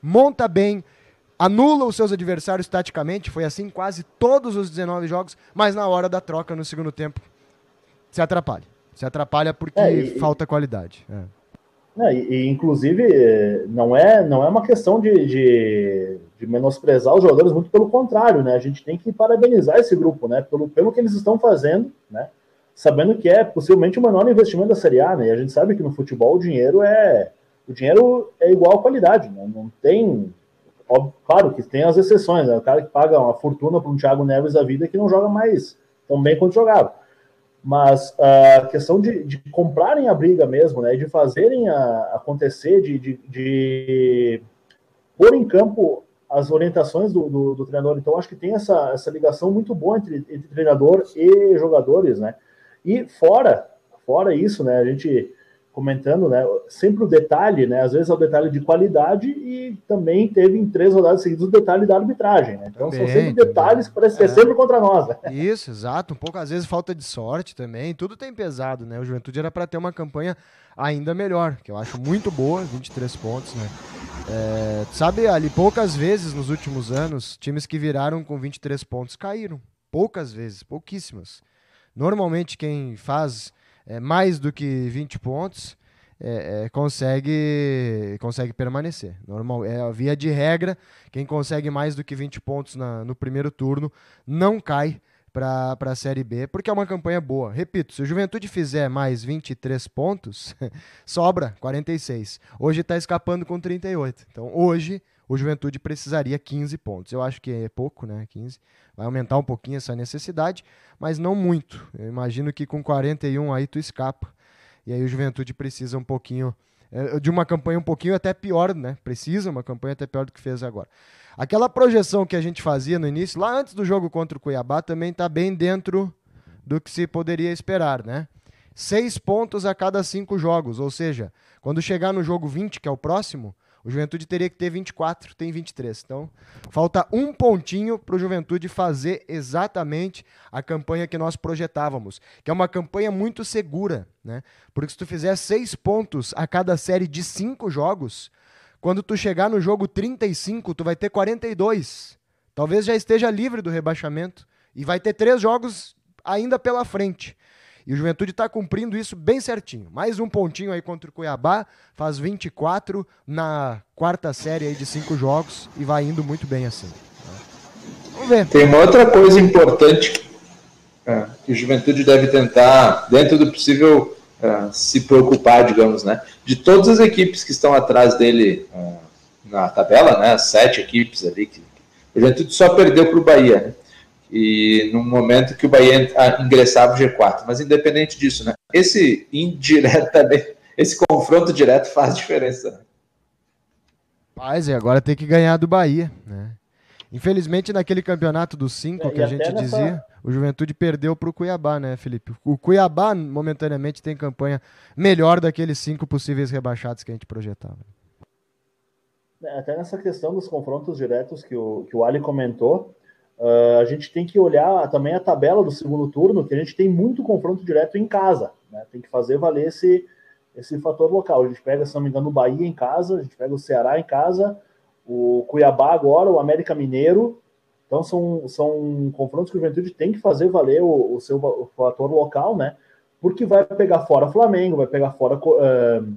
monta bem, anula os seus adversários taticamente, foi assim quase todos os 19 jogos, mas na hora da troca no segundo tempo se atrapalha. Se atrapalha porque é, e... falta qualidade. É. É, e, inclusive, não é, não é uma questão de, de, de, menosprezar os jogadores, muito pelo contrário, né? A gente tem que parabenizar esse grupo, né? Pelo, pelo que eles estão fazendo, né? Sabendo que é possivelmente o menor investimento da Série A, né? E a gente sabe que no futebol o dinheiro é o dinheiro é igual à qualidade, né? Não tem óbvio, claro que tem as exceções, né? O cara que paga uma fortuna para um Thiago Neves da vida que não joga mais tão bem quanto jogava mas a questão de, de, comprarem a briga mesmo, né, de fazerem a, acontecer, de, de, de, pôr em campo as orientações do, do, do, treinador. Então, acho que tem essa, essa ligação muito boa entre, entre treinador e jogadores, né? E fora, fora isso, né, a gente comentando, né? Sempre o detalhe, né? Às vezes é o detalhe de qualidade e também teve em três rodadas seguidas o detalhe da arbitragem, né? Então também, são sempre detalhes que parece ser é sempre contra nós. Né? Isso, exato. Um pouco às vezes falta de sorte também. Tudo tem pesado, né? O Juventude era para ter uma campanha ainda melhor, que eu acho muito boa, 23 pontos, né? É, sabe, ali poucas vezes nos últimos anos, times que viraram com 23 pontos caíram. Poucas vezes, pouquíssimas. Normalmente quem faz é, mais do que 20 pontos, é, é, consegue, consegue permanecer. Normal, é via de regra, quem consegue mais do que 20 pontos na, no primeiro turno não cai para a Série B, porque é uma campanha boa. Repito, se o Juventude fizer mais 23 pontos, [laughs] sobra 46. Hoje está escapando com 38. Então, hoje o Juventude precisaria 15 pontos. Eu acho que é pouco, né? 15. Vai aumentar um pouquinho essa necessidade, mas não muito. Eu imagino que com 41 aí tu escapa. E aí o Juventude precisa um pouquinho eh, de uma campanha um pouquinho até pior, né? Precisa uma campanha até pior do que fez agora. Aquela projeção que a gente fazia no início, lá antes do jogo contra o Cuiabá, também está bem dentro do que se poderia esperar, né? Seis pontos a cada cinco jogos, ou seja, quando chegar no jogo 20, que é o próximo, o Juventude teria que ter 24, tem 23. Então, falta um pontinho para o Juventude fazer exatamente a campanha que nós projetávamos, que é uma campanha muito segura, né? Porque se tu fizer seis pontos a cada série de cinco jogos, quando tu chegar no jogo 35, tu vai ter 42. Talvez já esteja livre do rebaixamento e vai ter três jogos ainda pela frente. E o Juventude está cumprindo isso bem certinho. Mais um pontinho aí contra o Cuiabá, faz 24 na quarta série aí de cinco jogos e vai indo muito bem assim. Né? Vamos ver. Tem uma outra coisa importante é, que o Juventude deve tentar, dentro do possível, é, se preocupar, digamos, né? De todas as equipes que estão atrás dele é, na tabela, né? As sete equipes ali que o Juventude só perdeu para o Bahia, né? e no momento que o Bahia ah, ingressava o G4. Mas independente disso, né? Esse indiretamente, esse confronto direto faz diferença. Né? e agora tem que ganhar do Bahia, né? Infelizmente, naquele campeonato dos cinco é, que a gente nessa... dizia, o Juventude perdeu para o Cuiabá, né, Felipe? O Cuiabá, momentaneamente, tem campanha melhor daqueles cinco possíveis rebaixados que a gente projetava. É, até nessa questão dos confrontos diretos que o, que o Ali comentou, Uh, a gente tem que olhar também a tabela do segundo turno, que a gente tem muito confronto direto em casa. Né? Tem que fazer valer esse, esse fator local. A gente pega, se não me engano, o Bahia em casa, a gente pega o Ceará em casa, o Cuiabá agora, o América Mineiro. Então são, são confrontos que o Juventude tem que fazer valer o, o seu o fator local, né? Porque vai pegar fora Flamengo, vai pegar fora uh,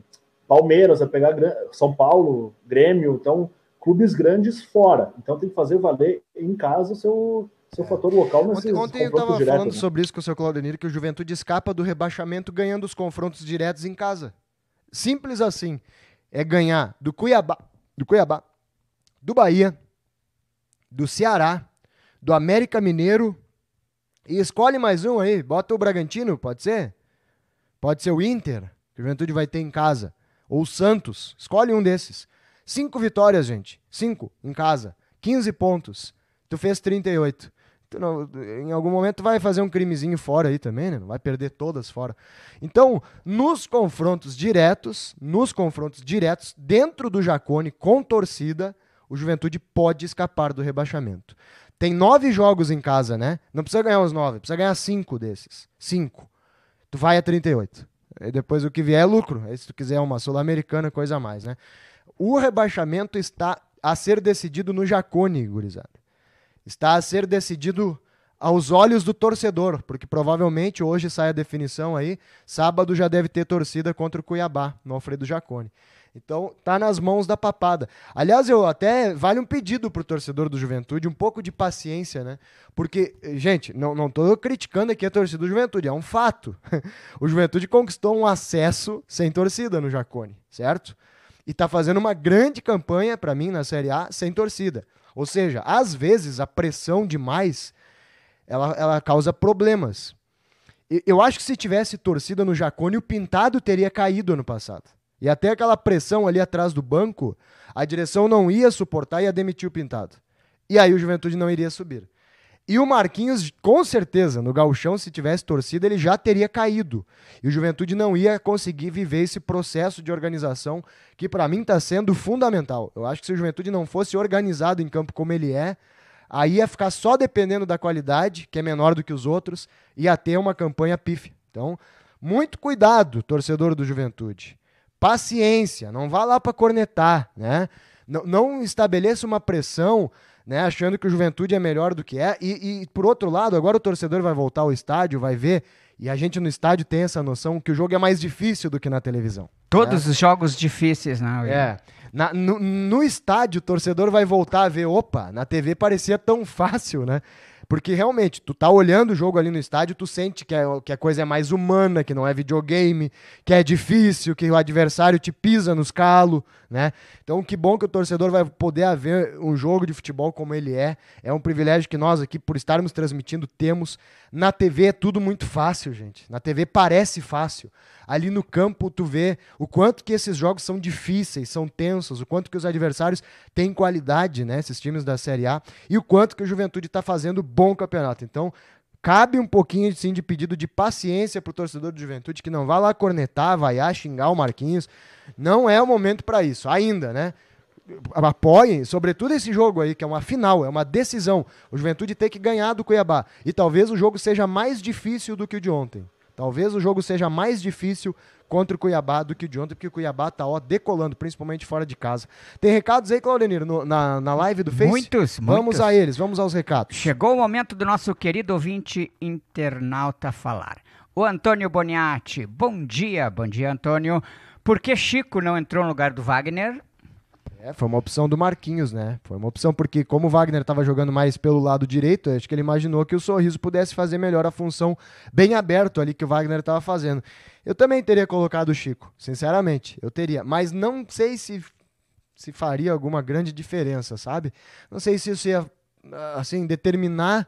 Palmeiras, vai pegar São Paulo, Grêmio, então clubes grandes fora. Então tem que fazer valer em casa o seu, seu é. fator local nesses Ontem, eu estava falando né? sobre isso com o seu Claudemir, que o Juventude escapa do rebaixamento ganhando os confrontos diretos em casa. Simples assim. É ganhar do Cuiabá, do Cuiabá, do Bahia, do Ceará, do América Mineiro. E escolhe mais um aí, bota o Bragantino, pode ser? Pode ser o Inter, que o Juventude vai ter em casa. Ou o Santos, escolhe um desses. Cinco vitórias, gente. Cinco em casa. 15 pontos. Tu fez 38. Tu não, em algum momento tu vai fazer um crimezinho fora aí também, né? Não vai perder todas fora. Então, nos confrontos diretos, nos confrontos diretos, dentro do Jacone, com torcida, o Juventude pode escapar do rebaixamento. Tem nove jogos em casa, né? Não precisa ganhar os nove, precisa ganhar cinco desses. Cinco. Tu vai a 38. E depois o que vier é lucro. Aí, se tu quiser uma Sul-Americana, coisa a mais, né? O rebaixamento está a ser decidido no Jacone, gurizada. Está a ser decidido aos olhos do torcedor, porque provavelmente hoje sai a definição aí, sábado já deve ter torcida contra o Cuiabá, no Alfredo Jacone. Então, tá nas mãos da papada. Aliás, eu até vale um pedido pro torcedor do Juventude, um pouco de paciência, né? Porque, gente, não, não tô criticando aqui a torcida do Juventude, é um fato. [laughs] O Juventude conquistou um acesso sem torcida no Jacone, certo? e está fazendo uma grande campanha, para mim, na Série A, sem torcida. Ou seja, às vezes a pressão demais ela, ela causa problemas. Eu acho que se tivesse torcida no Jacone, o Pintado teria caído ano passado. E até aquela pressão ali atrás do banco, a direção não ia suportar e ia demitir o Pintado. E aí o Juventude não iria subir. E o Marquinhos, com certeza, no galchão se tivesse torcida, ele já teria caído. E o Juventude não ia conseguir viver esse processo de organização que, para mim, está sendo fundamental. Eu acho que se o Juventude não fosse organizado em campo como ele é, aí ia ficar só dependendo da qualidade, que é menor do que os outros, e ia ter uma campanha pif. Então, muito cuidado, torcedor do Juventude. Paciência, não vá lá para cornetar, né? Não, não estabeleça uma pressão né, achando que o Juventude é melhor do que é. E, e, por outro lado, agora o torcedor vai voltar ao estádio, vai ver, e a gente no estádio tem essa noção que o jogo é mais difícil do que na televisão. Todos né? os jogos difíceis, não. Né, é. Na, no, no estádio, o torcedor vai voltar a ver, opa, na TV parecia tão fácil, né? Porque realmente, tu tá olhando o jogo ali no estádio, tu sente que, é, que a coisa é mais humana, que não é videogame, que é difícil, que o adversário te pisa nos calos, né? Então, que bom que o torcedor vai poder ver um jogo de futebol como ele é. É um privilégio que nós aqui, por estarmos transmitindo, temos. Na TV é tudo muito fácil, gente. Na TV parece fácil. Ali no campo, tu vê o quanto que esses jogos são difíceis, são tensos, o quanto que os adversários têm qualidade, né? Esses times da Série A, e o quanto que o Juventude está fazendo bom bom campeonato. Então, cabe um pouquinho sim de pedido de paciência para o torcedor do Juventude que não vá lá cornetar, vaiar, xingar o Marquinhos. Não é o momento para isso, ainda, né? Apoiem, sobretudo esse jogo aí, que é uma final, é uma decisão. O Juventude tem que ganhar do Cuiabá. E talvez o jogo seja mais difícil do que o de ontem. Talvez o jogo seja mais difícil contra o Cuiabá do que de ontem, porque o Cuiabá tá ó, decolando, principalmente fora de casa. Tem recados aí, Claudenir no, na, na live do Facebook Muitos, Vamos a eles, vamos aos recados. Chegou o momento do nosso querido ouvinte internauta falar. O Antônio Boniatti, bom dia, bom dia, Antônio. Por que Chico não entrou no lugar do Wagner? É, foi uma opção do Marquinhos, né? Foi uma opção porque, como o Wagner estava jogando mais pelo lado direito, acho que ele imaginou que o Sorriso pudesse fazer melhor a função bem aberto ali que o Wagner estava fazendo. Eu também teria colocado o Chico, sinceramente, eu teria. Mas não sei se, se faria alguma grande diferença, sabe? Não sei se isso ia, assim, determinar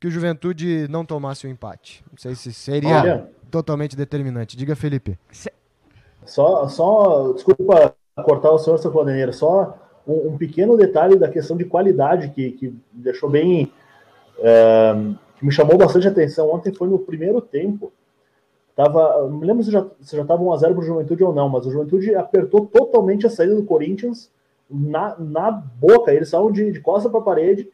que o Juventude não tomasse o empate. Não sei se seria Olha. totalmente determinante. Diga, Felipe. Se... Só, só, desculpa cortar o senhor, seu só um, um, pequeno detalhe da questão de qualidade que, que deixou bem. É, que me chamou bastante atenção ontem foi no primeiro tempo. Tava, não me lembro se já, se já tava 1x0 pro Juventude ou não, mas o Juventude apertou totalmente a saída do Corinthians na, na boca. Eles saíram de, de costa para a parede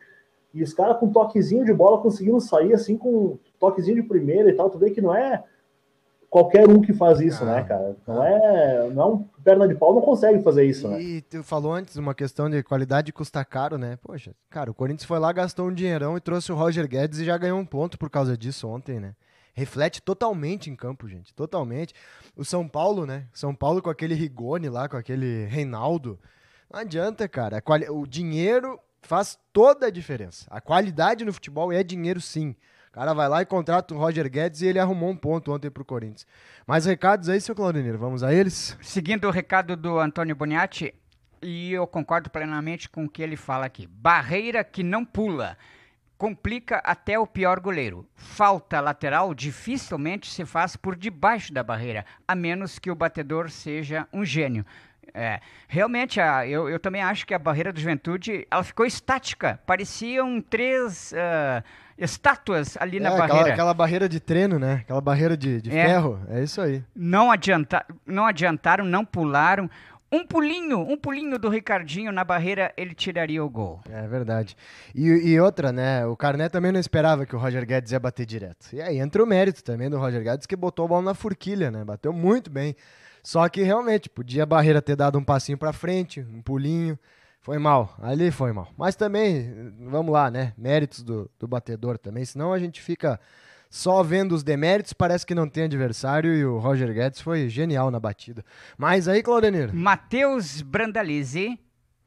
e os caras com toquezinho de bola conseguindo sair assim com toquezinho de primeira e tal. Tu vê que não é qualquer um que faz isso, ah, né, cara? Não é, não é perna de pau não consegue fazer isso, e né? E tu falou antes uma questão de qualidade custa caro, né? Poxa, cara, o Corinthians foi lá, gastou um dinheirão e trouxe o Roger Guedes e já ganhou um ponto por causa disso ontem, né? Reflete totalmente em campo, gente, totalmente. O São Paulo, né? São Paulo com aquele Rigoni lá, com aquele Reinaldo. Não adianta, cara. O dinheiro faz toda a diferença. A qualidade no futebol é dinheiro, sim cara vai lá e contrata o Roger Guedes e ele arrumou um ponto ontem pro Corinthians. Mais recados aí, seu Claudinei? Vamos a eles? Seguindo o recado do Antônio Boniatti, e eu concordo plenamente com o que ele fala aqui. Barreira que não pula. Complica até o pior goleiro. Falta lateral dificilmente se faz por debaixo da barreira, a menos que o batedor seja um gênio. É, realmente, a, eu, eu também acho que a barreira do Juventude ela ficou estática. Pareciam três. Uh, estátuas ali é, na barreira. Aquela, aquela, barreira de treino, né? Aquela barreira de, de é. ferro. É isso aí. Não, adianta, não adiantaram, não pularam. Um pulinho, um pulinho do Ricardinho na barreira, ele tiraria o gol. É verdade. E, e, outra, né? O Carné também não esperava que o Roger Guedes ia bater direto. E aí entra o mérito também do Roger Guedes, que botou o bola na forquilha, né? Bateu muito bem. Só que realmente, podia a barreira ter dado um passinho para frente, um pulinho. Foi mal, ali foi mal. Mas também, vamos lá, né? Méritos do, do batedor também, senão a gente fica só vendo os deméritos, parece que não tem adversário e o Roger Guedes foi genial na batida. Mas aí, Claudenir. Matheus Brandalize,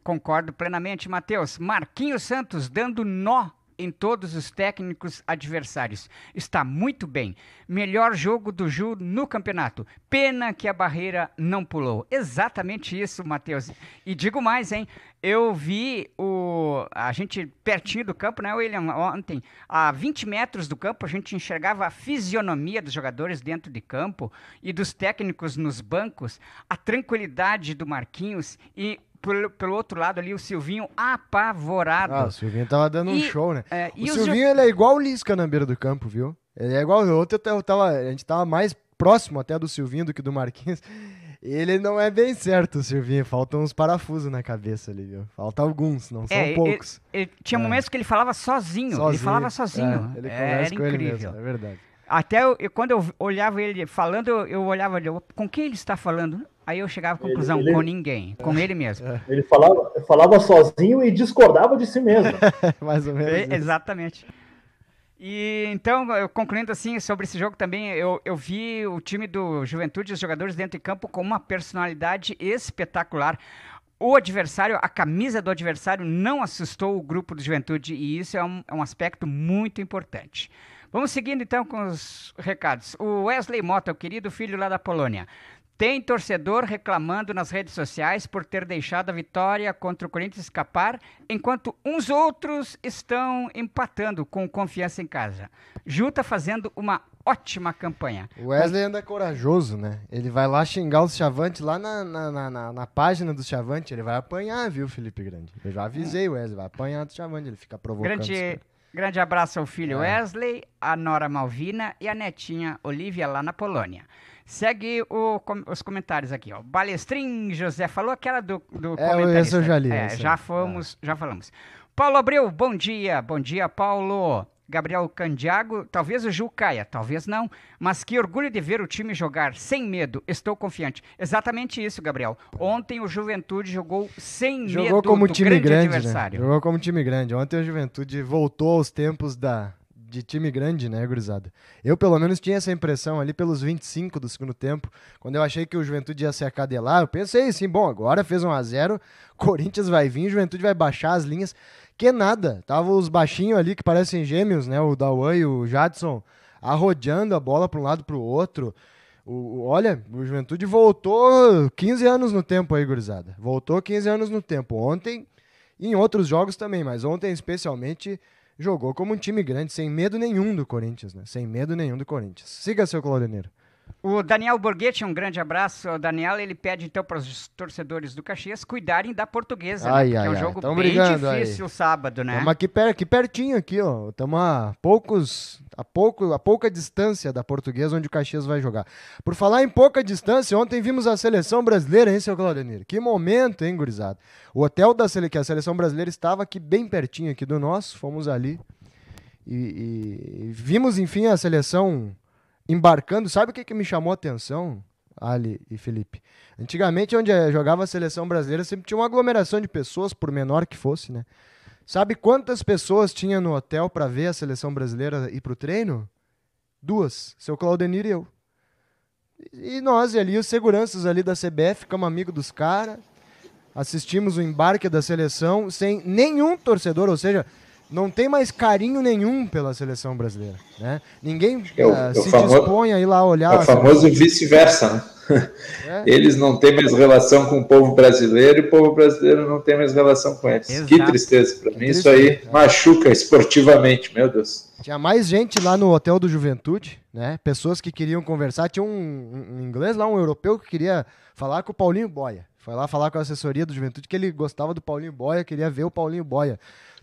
concordo plenamente, Matheus. Marquinhos Santos dando nó em todos os técnicos adversários. Está muito bem. Melhor jogo do Ju no campeonato. Pena que a barreira não pulou. Exatamente isso, Matheus. E digo mais, hein? Eu vi o a gente pertinho do campo, né, William? Ontem, a 20 metros do campo, a gente enxergava a fisionomia dos jogadores dentro de campo e dos técnicos nos bancos, a tranquilidade do Marquinhos e pelo, pelo, outro lado ali, o Silvinho apavorado. Ah, o Silvinho tava dando e, um show, né? É, o Silvinho, jo... ele é igual o Lisca na beira do campo, viu? Ele é igual o outro, eu tava, a gente tava mais próximo até do Silvinho do que do Marquinhos. Ele não é bem certo, Silvinho. Faltam uns parafusos na cabeça ali, viu? Faltam alguns, não são é, poucos. Ele, ele, tinha é. momentos que ele falava sozinho. sozinho. Ele falava sozinho. É, ele é, conversa com incrível. ele mesmo, é verdade. Até eu, quando eu olhava ele falando, eu, eu olhava ali, com quem ele está falando? Aí eu chegava à conclusão, ele, ele... com ninguém, com ele mesmo. É. Ele falava, falava sozinho e discordava de si mesmo. [laughs] Mais ou menos. Exatamente. E então, concluindo assim sobre esse jogo também, eu, eu vi o time do Juventude, os jogadores dentro de campo, com uma personalidade espetacular. O adversário, a camisa do adversário não assustou o grupo do Juventude e isso é um, é um aspecto muito importante. Vamos seguindo então com os recados. O Wesley Mota, o querido filho lá da Polônia. Tem torcedor reclamando nas redes sociais por ter deixado a vitória contra o Corinthians escapar, enquanto uns outros estão empatando com confiança em casa. Ju tá fazendo uma ótima campanha. O Wesley anda corajoso, né? Ele vai lá xingar os Chavantes lá na, na, na, na, página do Chavante. Ele vai apanhar, viu, Felipe Grande? Eu já avisei o Wesley, vai apanhar do Chavante. Ele fica provocando. Grande, grande abraço ao filho é. Wesley, a Nora Malvina e a netinha Olivia lá na Polônia. Segue o, com, os comentários aqui, ó. Balestrin José falou aquela do, do é, comentarista. eu já li. É, já, é. fomos, é. já falamos. Paulo Abreu, bom dia. Bom dia, Paulo. Gabriel Candiago, talvez o Ju caia, talvez não, mas que orgulho de ver o time jogar sem medo, estou confiante. Exatamente isso, Gabriel. Ontem o Juventude jogou sem jogou medo como do time grande, grande né? adversário. Né? Jogou como time grande. Ontem o Juventude voltou aos tempos da, de time grande, né, gurizada? Eu, pelo menos, tinha essa impressão ali pelos 25 do segundo tempo, quando eu achei que o Juventude ia se acadelar, eu pensei assim, bom, agora fez 1 a 0 [laughs] Corinthians vai vir, Juventude vai baixar as linhas, que nada, tava os baixinhos ali que parecem gêmeos, né, o Dawan e o Jadson, arrodeando a bola para um lado para o outro, o, olha, o Juventude voltou 15 anos no tempo aí, gurizada. Voltou 15 anos no tempo. Ontem, e em outros jogos também, mas ontem especialmente, jogou como um time grande, sem medo nenhum do Corinthians, né? Sem medo nenhum do Corinthians. Siga, seu Claudineiro. O Daniel Borghetti, um grande abraço. O Daniel, ele pede então para os torcedores do Caxias cuidarem da portuguesa, né? ai, né? Porque ai, é um jogo ai, bem brigando, difícil aí. sábado, né? Estamos aqui, per aqui pertinho aqui, ó. Estamos a poucos, a pouco, a pouca distância da portuguesa onde o Caxias vai jogar. Por falar em pouca distância, ontem vimos a seleção brasileira, hein, seu Claudenir? Que momento, hein, gurizada? O hotel da sele... que a seleção brasileira estava aqui bem pertinho aqui do nosso, fomos ali e, e, e vimos, enfim, a seleção embarcando, sabe o que, que me chamou a atenção, Ali e Felipe? Antigamente, onde eh, jogava a seleção brasileira, sempre tinha uma aglomeração de pessoas, por menor que fosse, né? Sabe quantas pessoas tinha no hotel para ver a seleção brasileira ir pro treino? Duas, seu Claudenir e eu. E nós e ali, os seguranças ali da CBF, ficamos amigos dos caras, assistimos o embarque da seleção sem nenhum torcedor, ou seja, não tem mais carinho nenhum pela seleção brasileira. Né? Ninguém eu, é uh, ah, é se famo... dispõe a ir lá olhar. É o famoso vice-versa. Né? [laughs] É. Eles não têm mais relação com o povo brasileiro e o povo brasileiro não tem mais relação com eles. Exato. Que tristeza para mim. Tristeza. Isso aí é. machuca esportivamente, meu Deus. Tinha mais gente lá no hotel do Juventude, né? Pessoas que queriam conversar. Tinha um, um inglês lá, um europeu que queria falar com o Paulinho Boia. Foi lá falar com a assessoria do Juventude que ele gostava do Paulinho Boia, queria ver o Paulinho Boia.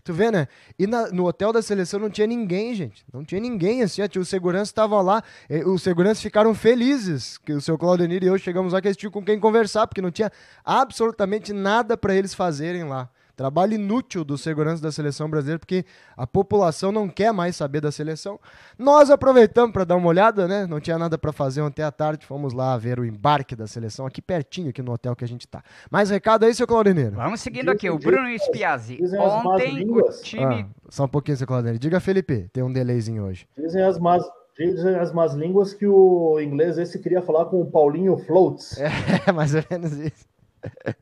Tu vê, né? E na, no hotel da seleção não tinha ninguém, gente. Não tinha ninguém, assim. Os seguranças estavam lá. E, eh, os seguranças ficaram felizes que o seu Claudenir e eu chegamos lá, que eles tinham com quem conversar, porque não tinha absolutamente nada para eles fazerem lá. Trabalho inútil do segurança da seleção brasileira, porque a população não quer mais saber da seleção. Nós aproveitamos para dar uma olhada, né? Não tinha nada para fazer ontem à tarde, fomos lá ver o embarque da seleção aqui pertinho, aqui no hotel que a gente tá. Mais recado aí, seu Claudineiro? Vamos seguindo aqui, o Bruno Espiazzi. Ontem o time... Ah, só um pouquinho, seu Claudineiro. Diga, Felipe, tem um delayzinho hoje. Dizem as más... Dizem as más línguas que o inglês esse queria falar com o Paulinho Floats. [laughs] É, mais ou menos isso.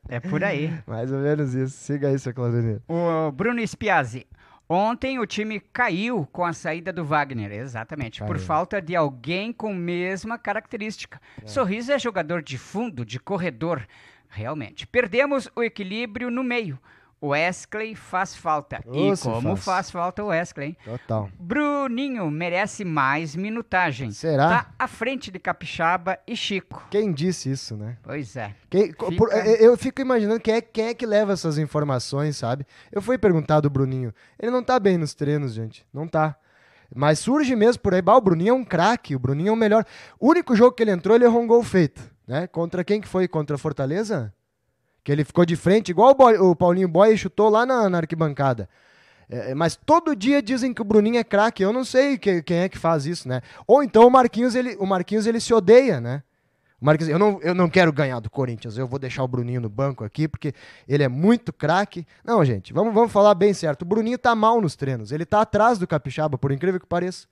É por aí. [laughs] Mais ou menos isso. Siga aí, seu Claudinei. O Bruno Spiazzi. Ontem o time caiu com a saída do Wagner, exatamente, caiu. por falta de alguém com mesma característica. É. Sorriso é jogador de fundo, de corredor, realmente. Perdemos o equilíbrio no meio. Wesley faz falta. e como faz. faz. falta o Wesley, hein? Total. Bruninho merece mais minutagem. Será? Tá à frente de Capixaba e Chico. Quem disse isso, né? Pois é. Quem, Fica... por, eu fico imaginando quem é, quem é que leva essas informações, sabe? Eu fui perguntar do Bruninho. Ele não tá bem nos treinos, gente. Não tá. Mas surge mesmo por aí. Bah, o Bruninho é um craque, o Bruninho é o melhor. O único jogo que ele entrou, ele errou um gol feito. Né? Contra quem que foi? Contra Fortaleza? Que ele ficou de frente, igual o, boy, o Paulinho Boy e chutou lá na, na arquibancada. É, é, mas todo dia dizem que o Bruninho é craque. Eu não sei que, quem é que faz isso, né? Ou então o Marquinhos, ele, o Marquinhos, ele se odeia, né? O Marquinhos, eu não, eu não quero ganhar do Corinthians, eu vou deixar o Bruninho no banco aqui, porque ele é muito craque. Não, gente, vamos, vamos falar bem certo. O Bruninho tá mal nos treinos, ele tá atrás do Capixaba, por incrível que pareça.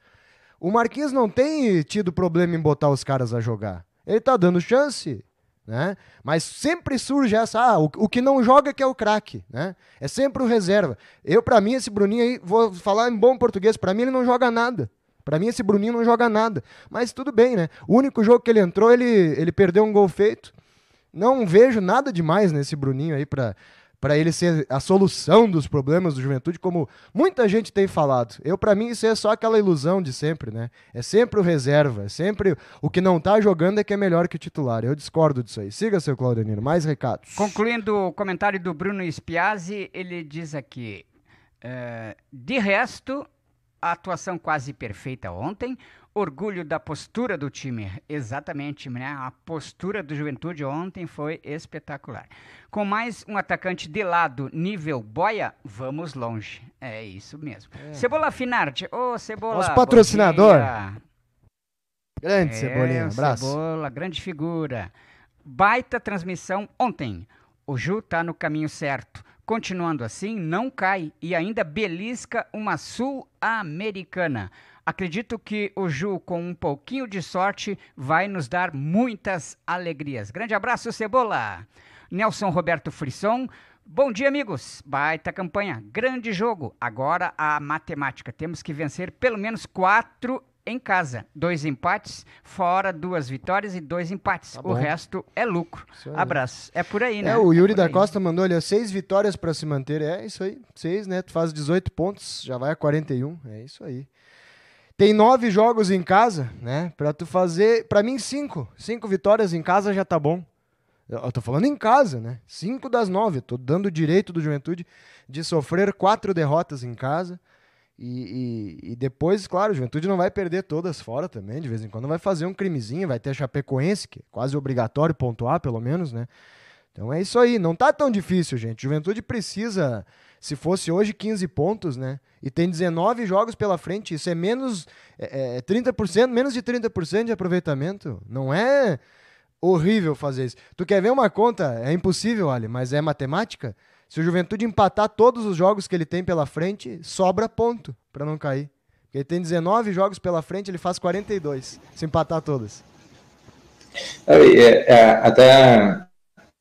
O Marquinhos não tem tido problema em botar os caras a jogar. Ele tá dando chance. Né? Mas sempre surge essa, ah, o, o que não joga é que é o craque, né? É sempre o reserva. Eu para mim esse Bruninho aí, vou falar em bom português, para mim ele não joga nada. Para mim esse Bruninho não joga nada. Mas tudo bem, né? O único jogo que ele entrou, ele ele perdeu um gol feito. Não vejo nada demais nesse Bruninho aí para para ele ser a solução dos problemas do juventude, como muita gente tem falado. Eu, para mim, isso é só aquela ilusão de sempre, né? É sempre o reserva, é sempre o que não tá jogando é que é melhor que o titular. Eu discordo disso aí. Siga, seu Claudio Nino, mais recados. Concluindo o comentário do Bruno Spiazzi, ele diz aqui: eh, de resto, a atuação quase perfeita ontem, orgulho da postura do time, exatamente, né? A postura do Juventude ontem foi espetacular. Com mais um atacante de lado, nível boia, vamos longe. É isso mesmo. É. Cebola Finardi, ô oh, Cebola. Nosso patrocinador. Grande é, Cebolinha, abraço. Cebola, grande figura. Baita transmissão ontem. O Ju tá no caminho certo Continuando assim, não cai e ainda belisca uma sul-americana. Acredito que o Ju, com um pouquinho de sorte, vai nos dar muitas alegrias. Grande abraço, Cebola! Nelson Roberto Frisson. Bom dia, amigos. Baita campanha, grande jogo. Agora a matemática. Temos que vencer pelo menos quatro em casa. Dois empates, fora duas vitórias e dois empates. Tá o resto é lucro. Abraço. É por aí, né? É, o é Yuri é da Costa mandou ali, seis vitórias para se manter. É isso aí. Seis, né? Tu faz 18 pontos, já vai a 41. É isso aí. Tem nove jogos em casa, né? Para tu fazer. para mim, cinco. Cinco vitórias em casa já tá bom. Eu tô falando em casa, né? Cinco das nove. Tô dando o direito do juventude de sofrer quatro derrotas em casa. E, e, e, depois, claro, a Juventude não vai perder todas fora também, de vez em quando vai fazer um crimezinho, vai ter a Chapecoense, que é quase obrigatório pontuar, pelo menos, né? Então é isso aí, não tá tão difícil, gente. Juventude precisa, se fosse hoje, 15 pontos, né? E tem 19 jogos pela frente, isso é menos é, é 30%, é menos de 30% de aproveitamento. Não é horrível fazer isso. Tu quer ver uma conta? É impossível, Ali, mas é matemática. Se o Juventude empatar todos os jogos que ele tem pela frente, sobra ponto para não cair. Ele tem 19 jogos pela frente, ele faz 42, se empatar todos. É, é, é, até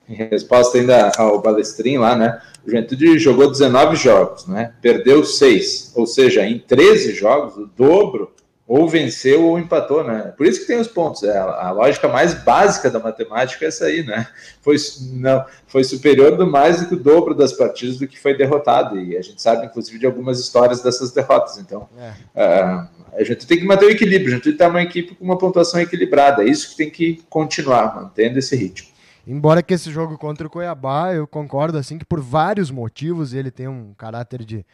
em resposta ainda ao Balestrin lá, né? O Juventude jogou 19 jogos, né? Perdeu 6, ou seja, em 13 jogos, o dobro ou venceu ou empatou, né? Por isso que tem os pontos. É, a lógica mais básica da matemática é essa aí, né? Foi, não, foi superior do mais do que o dobro das partidas do que foi derrotado. E a gente sabe, inclusive, de algumas histórias dessas derrotas. Então, é. é a gente tem que manter o equilíbrio, a gente tem que ter uma equipe com uma pontuação equilibrada. É isso que tem que continuar, mantendo esse ritmo. Embora que esse jogo contra o Cuiabá, eu concordo assim que por vários motivos ele tem um caráter de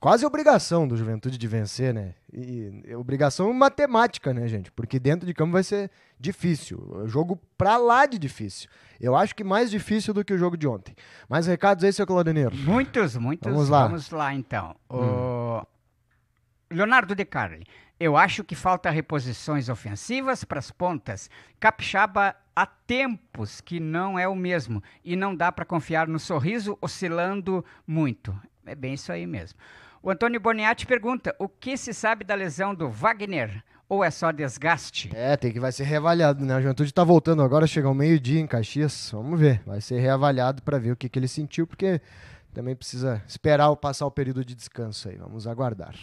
quase obrigação do Juventude de vencer, né? E, obrigação matemática, né, gente? Porque dentro de campo vai ser difícil. É jogo pra lá de difícil. Eu acho que mais difícil do que o jogo de ontem. Mais recados aí, seu Claudineiro? Muitos, muitos. Vamos lá. Vamos lá, então. Hum. Leonardo De Carli. Eu acho que falta reposições ofensivas para as pontas. Capixaba há tempos que não é o mesmo e não dá para confiar no sorriso oscilando muito. É bem isso aí mesmo. O Antônio Boniatti pergunta: o que se sabe da lesão do Wagner? Ou é só desgaste? É, tem que vai ser reavaliado, né? A juventude tá voltando agora, chegou ao meio-dia em Caxias. Vamos ver. Vai ser reavaliado para ver o que, que ele sentiu, porque também precisa esperar passar o período de descanso aí. Vamos aguardar.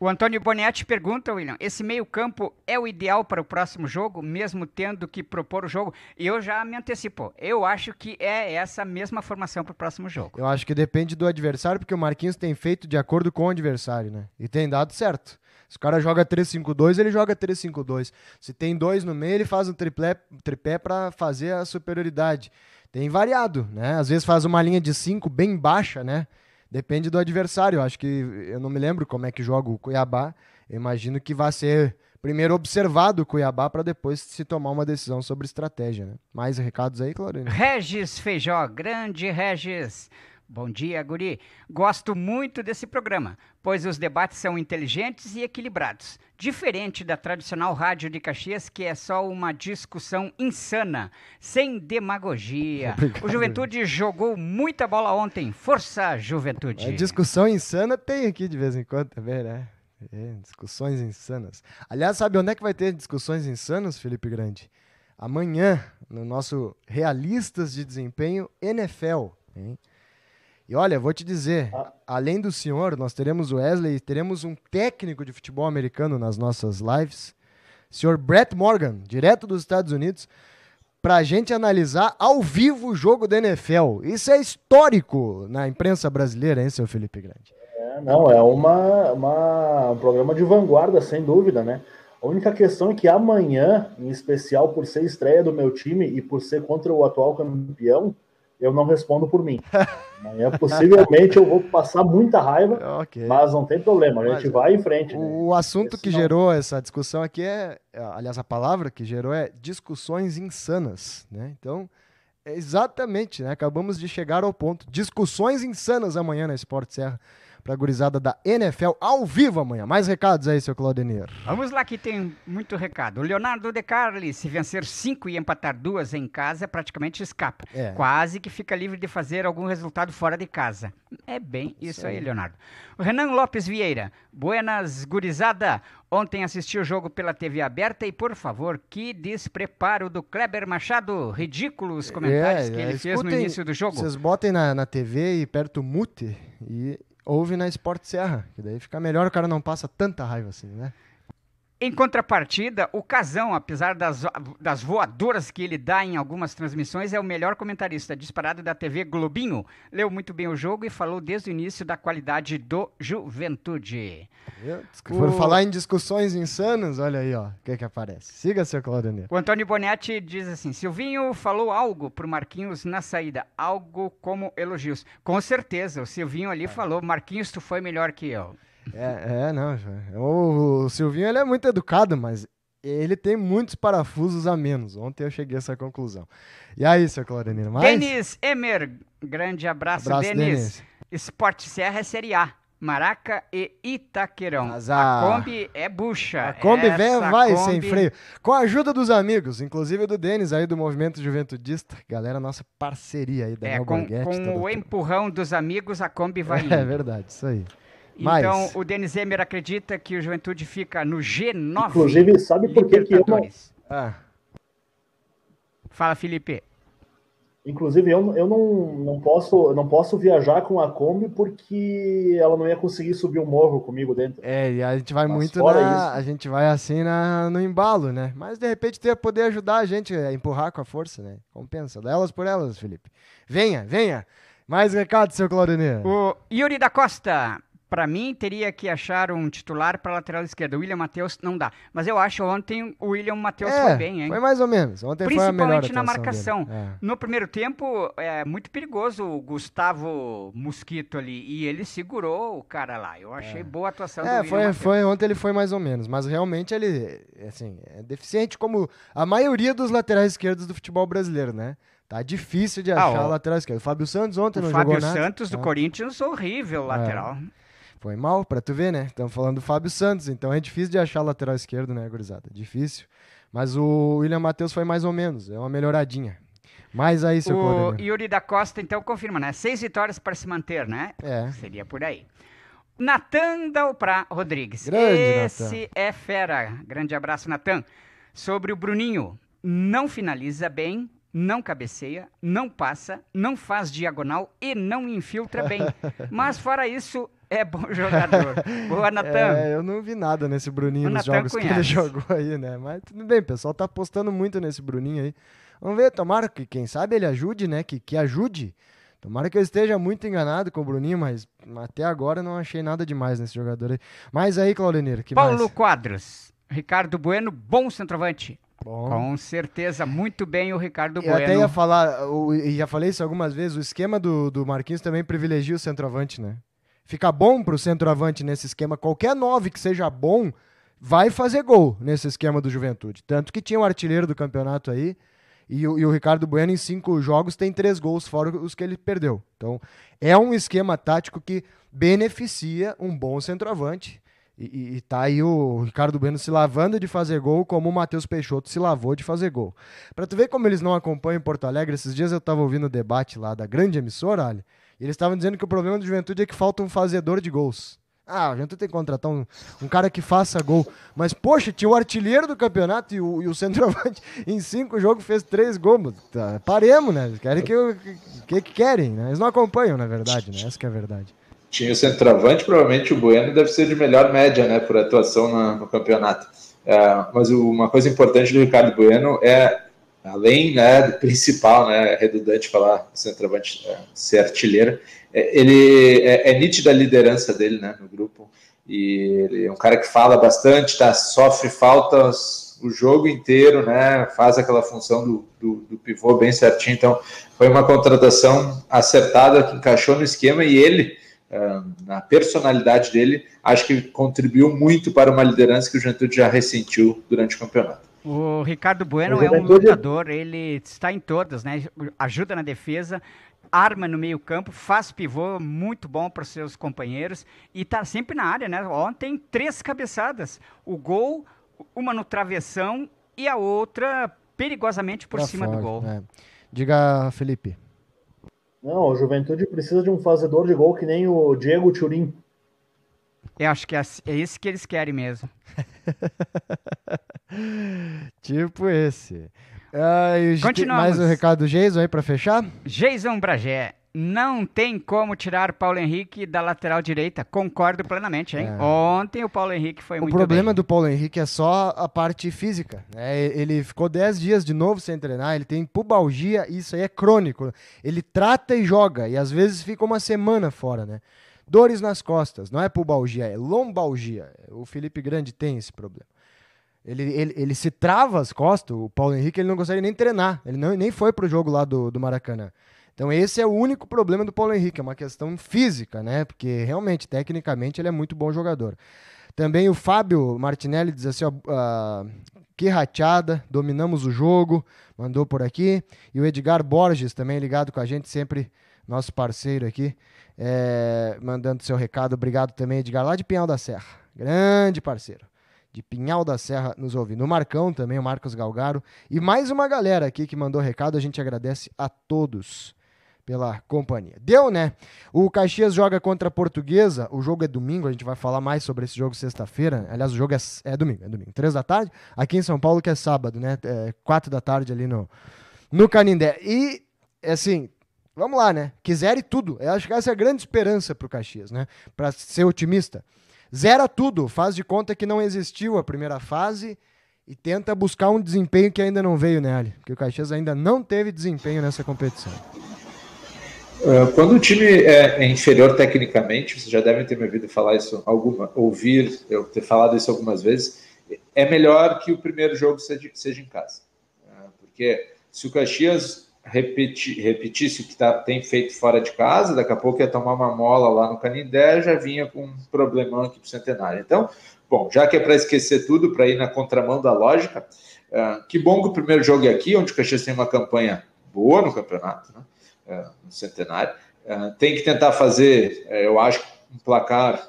O Antônio Bonetti pergunta, William, esse meio-campo é o ideal para o próximo jogo, mesmo tendo que propor o jogo? E eu já me antecipo. Eu acho que é essa mesma formação para o próximo jogo. Eu acho que depende do adversário, porque o Marquinhos tem feito de acordo com o adversário, né? E tem dado certo. Se o cara joga 3-5-2, ele joga 3-5-2. Se tem dois no meio, ele faz um triplé, tripé para fazer a superioridade. Tem variado, né? Às vezes faz uma linha de cinco bem baixa, né? Depende do adversário. acho que eu não me lembro como é que joga o Cuiabá. Eu imagino que vai ser primeiro observado o Cuiabá para depois se tomar uma decisão sobre estratégia. Né? Mais recados aí, Clarinho? Regis Feijó, grande Regis. Bom dia, Guri. Gosto muito desse programa, pois os debates são inteligentes e equilibrados. Diferente da tradicional rádio de Caxias, que é só uma discussão insana, sem demagogia. [laughs] Obrigado. O Juventude jogou muita bola ontem. Força, Juventude! A é, discussão insana tem aqui de vez em quando também, né? É, discussões insanas. Aliás, sabe onde é que vai ter discussões insanas, Felipe Grande? Amanhã, no nosso Realistas de Desempenho NFL. Hein? E olha, vou te dizer, ah. além do senhor, nós teremos o Wesley, teremos um técnico de futebol americano nas nossas lives, senhor Brett Morgan, direto dos Estados Unidos, para a gente analisar ao vivo o jogo da NFL. Isso é histórico na imprensa brasileira, hein, seu Felipe Grande? É, não, é uma, uma, um programa de vanguarda, sem dúvida, né? A única questão é que amanhã, em especial por ser estreia do meu time e por ser contra o atual campeão, eu não respondo por mim. Amanhã, possivelmente, eu vou passar muita raiva, [laughs] okay. mas não tem problema, a gente mas, vai em frente. Né? O assunto Esse que não... gerou essa discussão aqui é, é aliás, a palavra que gerou é discussões insanas, né? Então, é exatamente, né? acabamos de chegar ao ponto. Discussões insanas amanhã na Esporte Serra para a gurizada da NFL ao vivo amanhã. Mais recados aí, seu Claudenir. Vamos lá que tem muito recado. O Leonardo De Carli, se vencer cinco e empatar duas em casa, praticamente escapa. É. Quase que fica livre de fazer algum resultado fora de casa. É bem isso, isso aí, Leonardo. O Renan Lopes Vieira, buenas gurizada. Ontem assisti o jogo pela TV aberta e, por favor, que despreparo do Kleber Machado. Ridículos comentários é, que ele é, fez no início do jogo. Vocês botem na, na TV e perto mute e ouve na Sport Serra, que daí fica melhor, o cara não passa tanta raiva assim, né? Em contrapartida, o Casão, apesar das, das voadoras que ele dá em algumas transmissões, é o melhor comentarista disparado da TV Globinho. Leu muito bem o jogo e falou desde o início da qualidade do Juventude. O... Por falar em discussões insanas, olha aí, ó, o que é que aparece. Siga, seu Claudinei. O Antônio Bonetti diz assim, Silvinho falou algo pro Marquinhos na saída, algo como elogios. Com certeza, o Silvinho ali é. falou, Marquinhos, tu foi melhor que eu. É, é, não. O, o Silvinho ele é muito educado, mas ele tem muitos parafusos a menos. Ontem eu cheguei a essa conclusão. E aí, seu Clarenino, mais? Denis Emer, grande abraço, abraço Denis. Denis. Esporte Serra é Série A. Maraca e Itaquerão. Mas a... a Kombi é bucha. A Kombi Essa vem vai Kombi... sem freio. Com a ajuda dos amigos, inclusive do Denis aí do Movimento Juventudista. Galera, nossa parceria aí da É, Com, com o tudo. empurrão dos amigos, a Kombi vai [laughs] É, indo. é verdade, isso aí. Mas... Então, o Denis Emer acredita que o Juventude fica no G9. Inclusive, sabe por que, que eu não... Ah. Fala, Felipe. Inclusive, eu, eu não, não, posso, não posso viajar com a Kombi porque ela não ia conseguir subir o um morro comigo dentro. É, e a gente vai Mas muito na, A gente vai assim na, no embalo, né? Mas de repente tu ia poder ajudar a gente a empurrar com a força, né? Compensa. delas elas por elas, Felipe. Venha, venha. Mais recado, seu Claudinei. O Yuri da Costa. Para mim, teria que achar um titular para lateral esquerda. O William Matheus não dá. Mas eu acho ontem o William Matheus é, foi bem, hein? Foi mais ou menos. Ontem Principalmente na marcação. É. No primeiro tempo, é muito perigoso o Gustavo Mosquito ali. E ele segurou o cara lá. Eu achei é. boa a atuação é, do William. Foi, foi, ontem ele foi mais ou menos. Mas realmente ele assim, é deficiente, como a maioria dos laterais esquerdos do futebol brasileiro, né? Tá difícil de ah, achar ah, lateral esquerdo. O Fábio Santos ontem o não Fábio jogou Santos, nada. Fábio Santos do é. Corinthians, horrível é. lateral. Foi mal, para tu ver, né? Estamos falando do Fábio Santos, então é difícil de achar lateral esquerdo, né, gurizada? Difícil. Mas o William Matheus foi mais ou menos, é uma melhoradinha. Mas aí, seu O Yuri da Costa, então, confirma, né? Seis vitórias para se manter, né? É. Seria por aí. Natan Dalprá Rodrigues. Grande, Esse é fera. Grande abraço, Natan. Sobre o Bruninho. Não finaliza bem, não cabeceia, não passa, não faz diagonal e não infiltra bem. [laughs] Mas fora isso, [laughs] É bom jogador. Boa, [laughs] é, Natan. É, eu não vi nada nesse Bruninho o nos Nathan jogos conhece. que ele jogou aí, né? Mas tudo bem, o pessoal tá apostando muito nesse Bruninho aí. Vamos ver, tomara que quem sabe ele ajude, né? Que, que ajude. Tomara que eu esteja muito enganado com o Bruninho, mas até agora não achei nada demais nesse jogador aí. Mas aí, Claudineiro, que Paulo mais? Quadros. Ricardo Bueno, bom centroavante. Bom. Com certeza, muito bem o Ricardo Bueno. Eu até ia falar, e já falei isso algumas vezes, o esquema do, do Marquinhos também privilegia o centroavante, né? fica bom para o centroavante nesse esquema. Qualquer nove que seja bom vai fazer gol nesse esquema do Juventude. Tanto que tinha o um artilheiro do campeonato aí. E o, e o, Ricardo Bueno, em cinco jogos, tem três gols fora os que ele perdeu. Então, é um esquema tático que beneficia um bom centroavante. E, está aí o Ricardo Bueno se lavando de fazer gol, como o Matheus Peixoto se lavou de fazer gol. Para tu ver como eles não acompanham Porto Alegre, esses dias eu estava ouvindo o debate lá da grande emissora, Ali, eles estavam dizendo que o problema do Juventude é que falta um fazedor de gols. Ah, a Juventude tem que contratar um, um cara que faça gol. Mas, poxa, tinha o artilheiro do campeonato e o, e o centroavante [laughs] em cinco jogos fez três gols. Tá, paremos, né? querem que, que, que querem, né? Eles não acompanham, na verdade, né? Essa é a verdade. Tinha o centroavante, provavelmente o Bueno deve ser de melhor média, né? Por atuação no campeonato. É, mas uma coisa importante do Ricardo Bueno é além né, do principal, né, redundante falar centroavante é, ser artilheiro, é, ele é, é nítida a liderança dele né, no grupo. E ele é um cara que fala bastante, tá, sofre faltas o jogo inteiro, né, faz aquela função do, do, do pivô bem certinho. Então, foi uma contratação acertada que encaixou no esquema e ele é, na personalidade dele, acho que contribuiu muito para uma liderança que o Juventude já ressentiu durante o campeonato. O Ricardo Bueno é, é um lutador, ele está em todas, né? Ajuda na defesa, arma no meio-campo, faz pivô muito bom para os seus companheiros e está sempre na área, né? Ontem, três cabeçadas: o gol, uma no travessão e a outra perigosamente por pra cima fora, do gol. Né? Diga, Felipe. Não, o Juventude precisa de um fazedor de gol que nem o Diego Turim. Eu acho que é, é isso que eles querem mesmo. [laughs] [laughs] tipo esse. Continuamos. Mais um recado do Jason aí para fechar? Jason Bragé. Não tem como tirar Paulo Henrique da lateral direita. Concordo plenamente, hein? É. Ontem o Paulo Henrique foi o muito O problema bem. do Paulo Henrique é só a parte física. Né? Ele ficou 10 dias de novo sem treinar, ele tem pubalgia, isso aí é crônico. Ele trata e joga, e às vezes fica uma semana fora, né? Dores nas costas, não é pubalgia, é lombalgia. O Felipe Grande tem esse problema. Ele, ele, ele se trava as costas, o Paulo Henrique, ele não consegue nem treinar. Ele não, nem foi pro jogo lá do, do Maracanã. Então esse é o único problema do Paulo Henrique, é uma questão física, né? Porque realmente, tecnicamente, ele é muito bom jogador. Também o Fábio Martinelli diz assim, ó, uh, que rateada, dominamos o jogo, mandou por aqui. E o Edgar Borges também ligado com a gente, sempre nosso parceiro aqui, é, mandando seu recado. Obrigado também, Edgar, lá de Pinhal da Serra. Grande parceiro de Pinhal da Serra nos ouvindo. O Marcão também, o Marcos Galgaro. E mais uma galera aqui que mandou recado. A gente agradece a todos pela companhia. Deu, né? O Caxias joga contra a Portuguesa. O jogo é domingo, a gente vai falar mais sobre esse jogo sexta-feira. Aliás, o jogo é, é domingo, é domingo. Três da tarde. Aqui em São Paulo, que é sábado, né? É, quatro da tarde ali no, no Canindé. E, é assim, vamos lá, né? Quiser e tudo. Eu acho que essa é a grande esperança pro Caxias, né? Pra ser otimista. Zera tudo, faz de conta que não existiu a primeira fase e tenta buscar um desempenho que ainda não veio, né, Porque o Caxias ainda não teve desempenho nessa competição. É, quando o time é inferior tecnicamente, vocês já devem ter me ouvido falar isso alguma, ouvir eu ter falado isso algumas vezes, é melhor que o primeiro jogo seja, seja em casa. É, porque se o Caxias repetir, repetisse o que tá, tem feito fora de casa, daqui a pouco ia tomar uma mola lá no Canindé, já vinha com um problemão aqui para Centenário. Então, bom, já que é para esquecer tudo, para ir na contramão da lógica, é, que bom que o primeiro jogo é aqui, onde o Caxias tem uma campanha boa no campeonato, né? É, no Centenário. É, tem que tentar fazer, eu acho, um placar,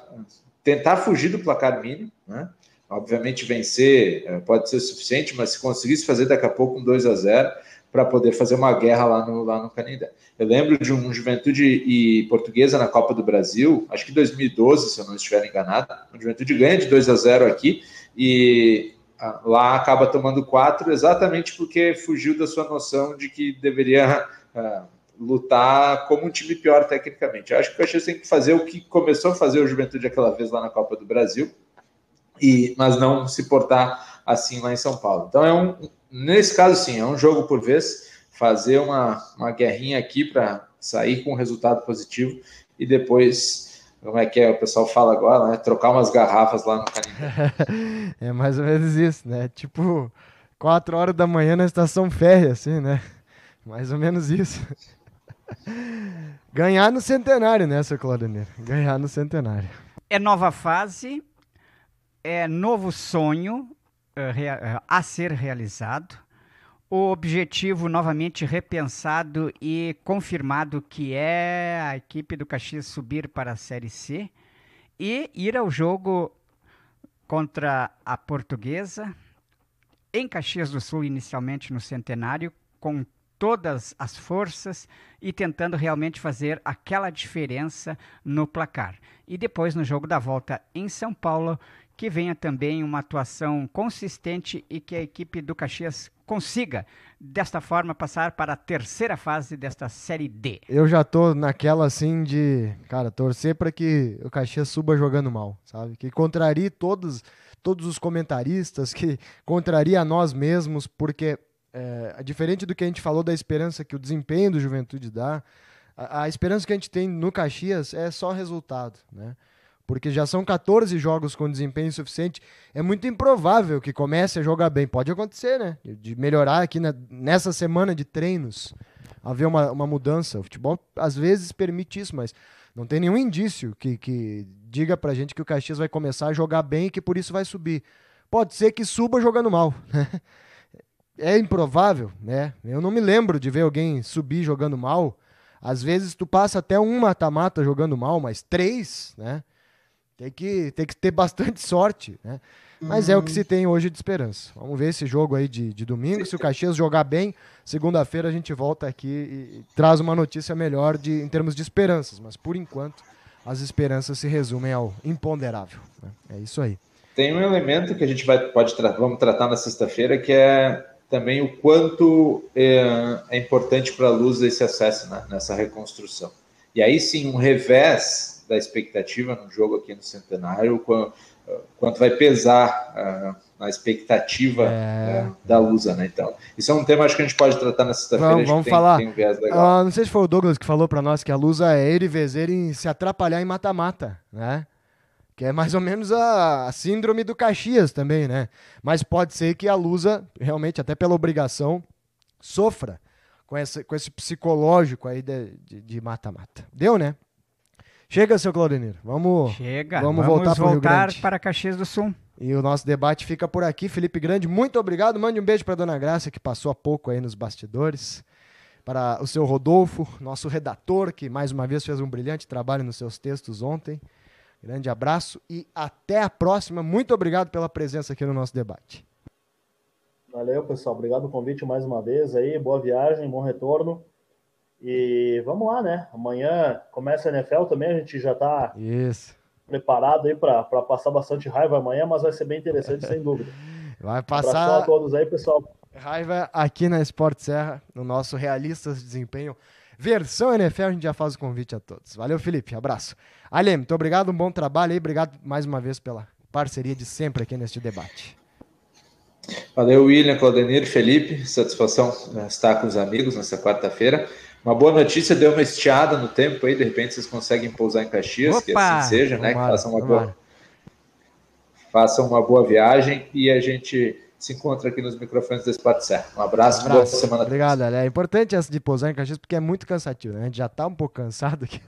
tentar fugir do placar mínimo, né? Obviamente vencer pode ser o suficiente, mas se conseguisse fazer daqui a pouco um 2 a 0 para poder fazer uma guerra lá no, lá no Canindé. Eu lembro de um Juventude e Portuguesa na Copa do Brasil, acho que 2012, se eu não estiver enganado, um Juventude ganha de 2 a 0 aqui e ah, lá acaba tomando 4 exatamente porque fugiu da sua noção de que deveria uh, lutar como um time pior tecnicamente. Eu acho que o Caxias tem que fazer o que começou a fazer o Juventude aquela vez lá na Copa do Brasil, e mas não se portar assim lá em São Paulo. Então é um, nesse caso, sim, é um jogo por vez, fazer uma, uma guerrinha aqui para sair com um resultado positivo e depois, como é que é, o pessoal fala agora, né? Trocar umas garrafas lá no Canindé. [laughs] é mais ou menos isso, né? Tipo, quatro horas da manhã na estação férrea, assim, né? Mais ou menos isso. Ganhar no centenário, né, seu Claudemir? Ganhar no centenário. É nova fase, é novo sonho, eh, eh, a ser realizado, o objetivo novamente repensado e confirmado que é a equipe do Caxias subir para a Série C e ir ao jogo contra a Portuguesa em Caxias do Sul inicialmente no Centenário com todas as forças e tentando realmente fazer aquela diferença no placar. E depois no jogo da volta em São Paulo, que venha também uma atuação consistente e que a equipe do Caxias consiga, desta forma, passar para a terceira fase desta Série D. Eu já tô naquela assim de, cara, torcer para que o Caxias suba jogando mal, sabe? Que contrarie todos, todos os comentaristas, que contrarie a nós mesmos, porque é, diferente do que a gente falou da esperança que o desempenho do Juventude dá, a, a esperança que a gente tem no Caxias é só resultado, né? porque já são 14 jogos com desempenho suficiente. É muito improvável que comece a jogar bem. Pode acontecer, né? De melhorar aqui na, nessa semana de treinos, haver uma, uma mudança. O futebol às vezes permite isso, mas não tem nenhum indício que, que diga pra gente que o Caxias vai começar a jogar bem e que por isso vai subir. Pode ser que suba jogando mal. Né? é improvável, né? Eu não me lembro de ver alguém subir jogando mal. Às vezes tu passa até um mata-mata jogando mal, mas três, né? Tem que, tem que ter bastante sorte, né? Mas é o que se tem hoje de esperança. Vamos ver esse jogo aí de, de domingo. Se o Caxias jogar bem, segunda-feira a gente volta aqui e, e traz uma notícia melhor de, em termos de esperanças. Mas por enquanto, as esperanças se resumem ao imponderável. Né? É isso aí. Tem um elemento que a gente vai, pode tra vamos tratar na sexta-feira, que é também o quanto é, é importante para a luz esse acesso né? nessa reconstrução. E aí sim, um revés da expectativa no jogo aqui no Centenário, eh, quanto vai pesar eh, a, expectativa é... Eh, da Lusa, né? Então, isso é um tema acho que a gente pode tratar na sexta-feira. Vamos, vamos tem, falar. Tem um ah, não sei se foi o Douglas que falou para nós que a Lusa é ele vezer em se atrapalhar em mata-mata, né? Que é mais ou menos a, a síndrome do Caxias também, né? Mas pode ser que a Lusa, realmente, até pela obrigação, sofra com, essa, com esse psicológico aí de mata-mata. Deu, né? Chega, seu Claudemir. Vamos, Chega. vamos, vamos voltar, voltar para Caxias do Sul. E o nosso debate fica por aqui. Felipe Grande, muito obrigado. Mande um beijo para Dona Graça, que passou há pouco aí nos bastidores. Para o seu Rodolfo, nosso redator, que mais uma vez fez um brilhante trabalho nos seus textos ontem. Grande abraço e até a próxima. Muito obrigado pela presença aqui no nosso debate. Valeu, pessoal. Obrigado pelo convite mais uma vez aí. Boa viagem, bom retorno. E vamos lá, né? Amanhã começa a NFL também, a gente já está preparado aí para passar bastante raiva amanhã, mas vai ser bem interessante, sem [laughs] dúvida. Vai passar. a todos aí, pessoal. Raiva aqui na Esporte Serra, no nosso Realistas de Desempenho. Versão NFL, a gente já faz o convite a todos. Valeu, Felipe. Abraço. Alem, muito obrigado, um bom trabalho aí. Obrigado mais uma vez pela parceria de sempre aqui neste debate. Valeu, William, Claudenir, Felipe. Satisfação né, estar com os amigos nessa quarta-feira. Uma boa notícia, deu uma estiada no tempo aí, de repente vocês conseguem pousar em Caxias, Opa! que assim seja, né? que façam uma, boa, façam uma boa viagem e a gente se encontra aqui nos microfones desse Patser. Um abraço, um abraço. boa semana. Obrigado, É importante essa de pousar em Caxias, porque é muito cansativo, né? A gente já está um pouco cansado aqui.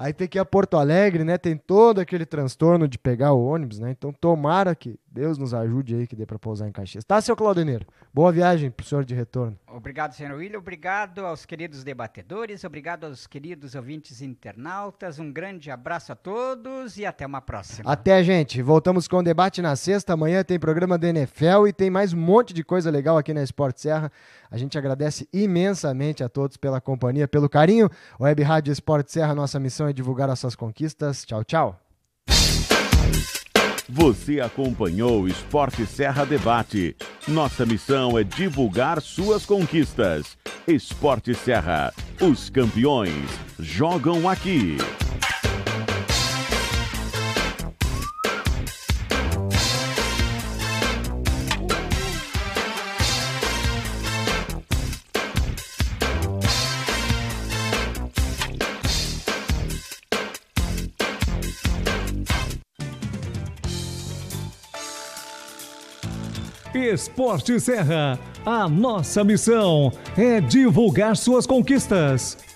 Aí tem que ir a Porto Alegre, né? Tem todo aquele transtorno de pegar o ônibus, né? Então tomara que Deus nos ajude aí que dê para pousar em Caxias. Tá, seu Claudineiro? Boa viagem pro senhor de retorno. Obrigado, senhor William. Obrigado aos queridos debatedores, obrigado aos queridos ouvintes internautas. Um grande abraço a todos e até uma próxima. Até, gente. Voltamos com o debate na sexta. Amanhã tem programa da NFL e tem mais um monte de coisa legal aqui na Esporte Serra. A gente agradece imensamente a todos pela companhia, pelo carinho. Web Rádio Esporte Serra, nossa missão é e é divulgar as suas conquistas. Tchau, tchau. Você acompanhou o Esporte Serra Debate. Nossa missão é divulgar suas conquistas. Esporte Serra, os campeões jogam aqui. Esporte Serra. A nossa missão é divulgar suas conquistas.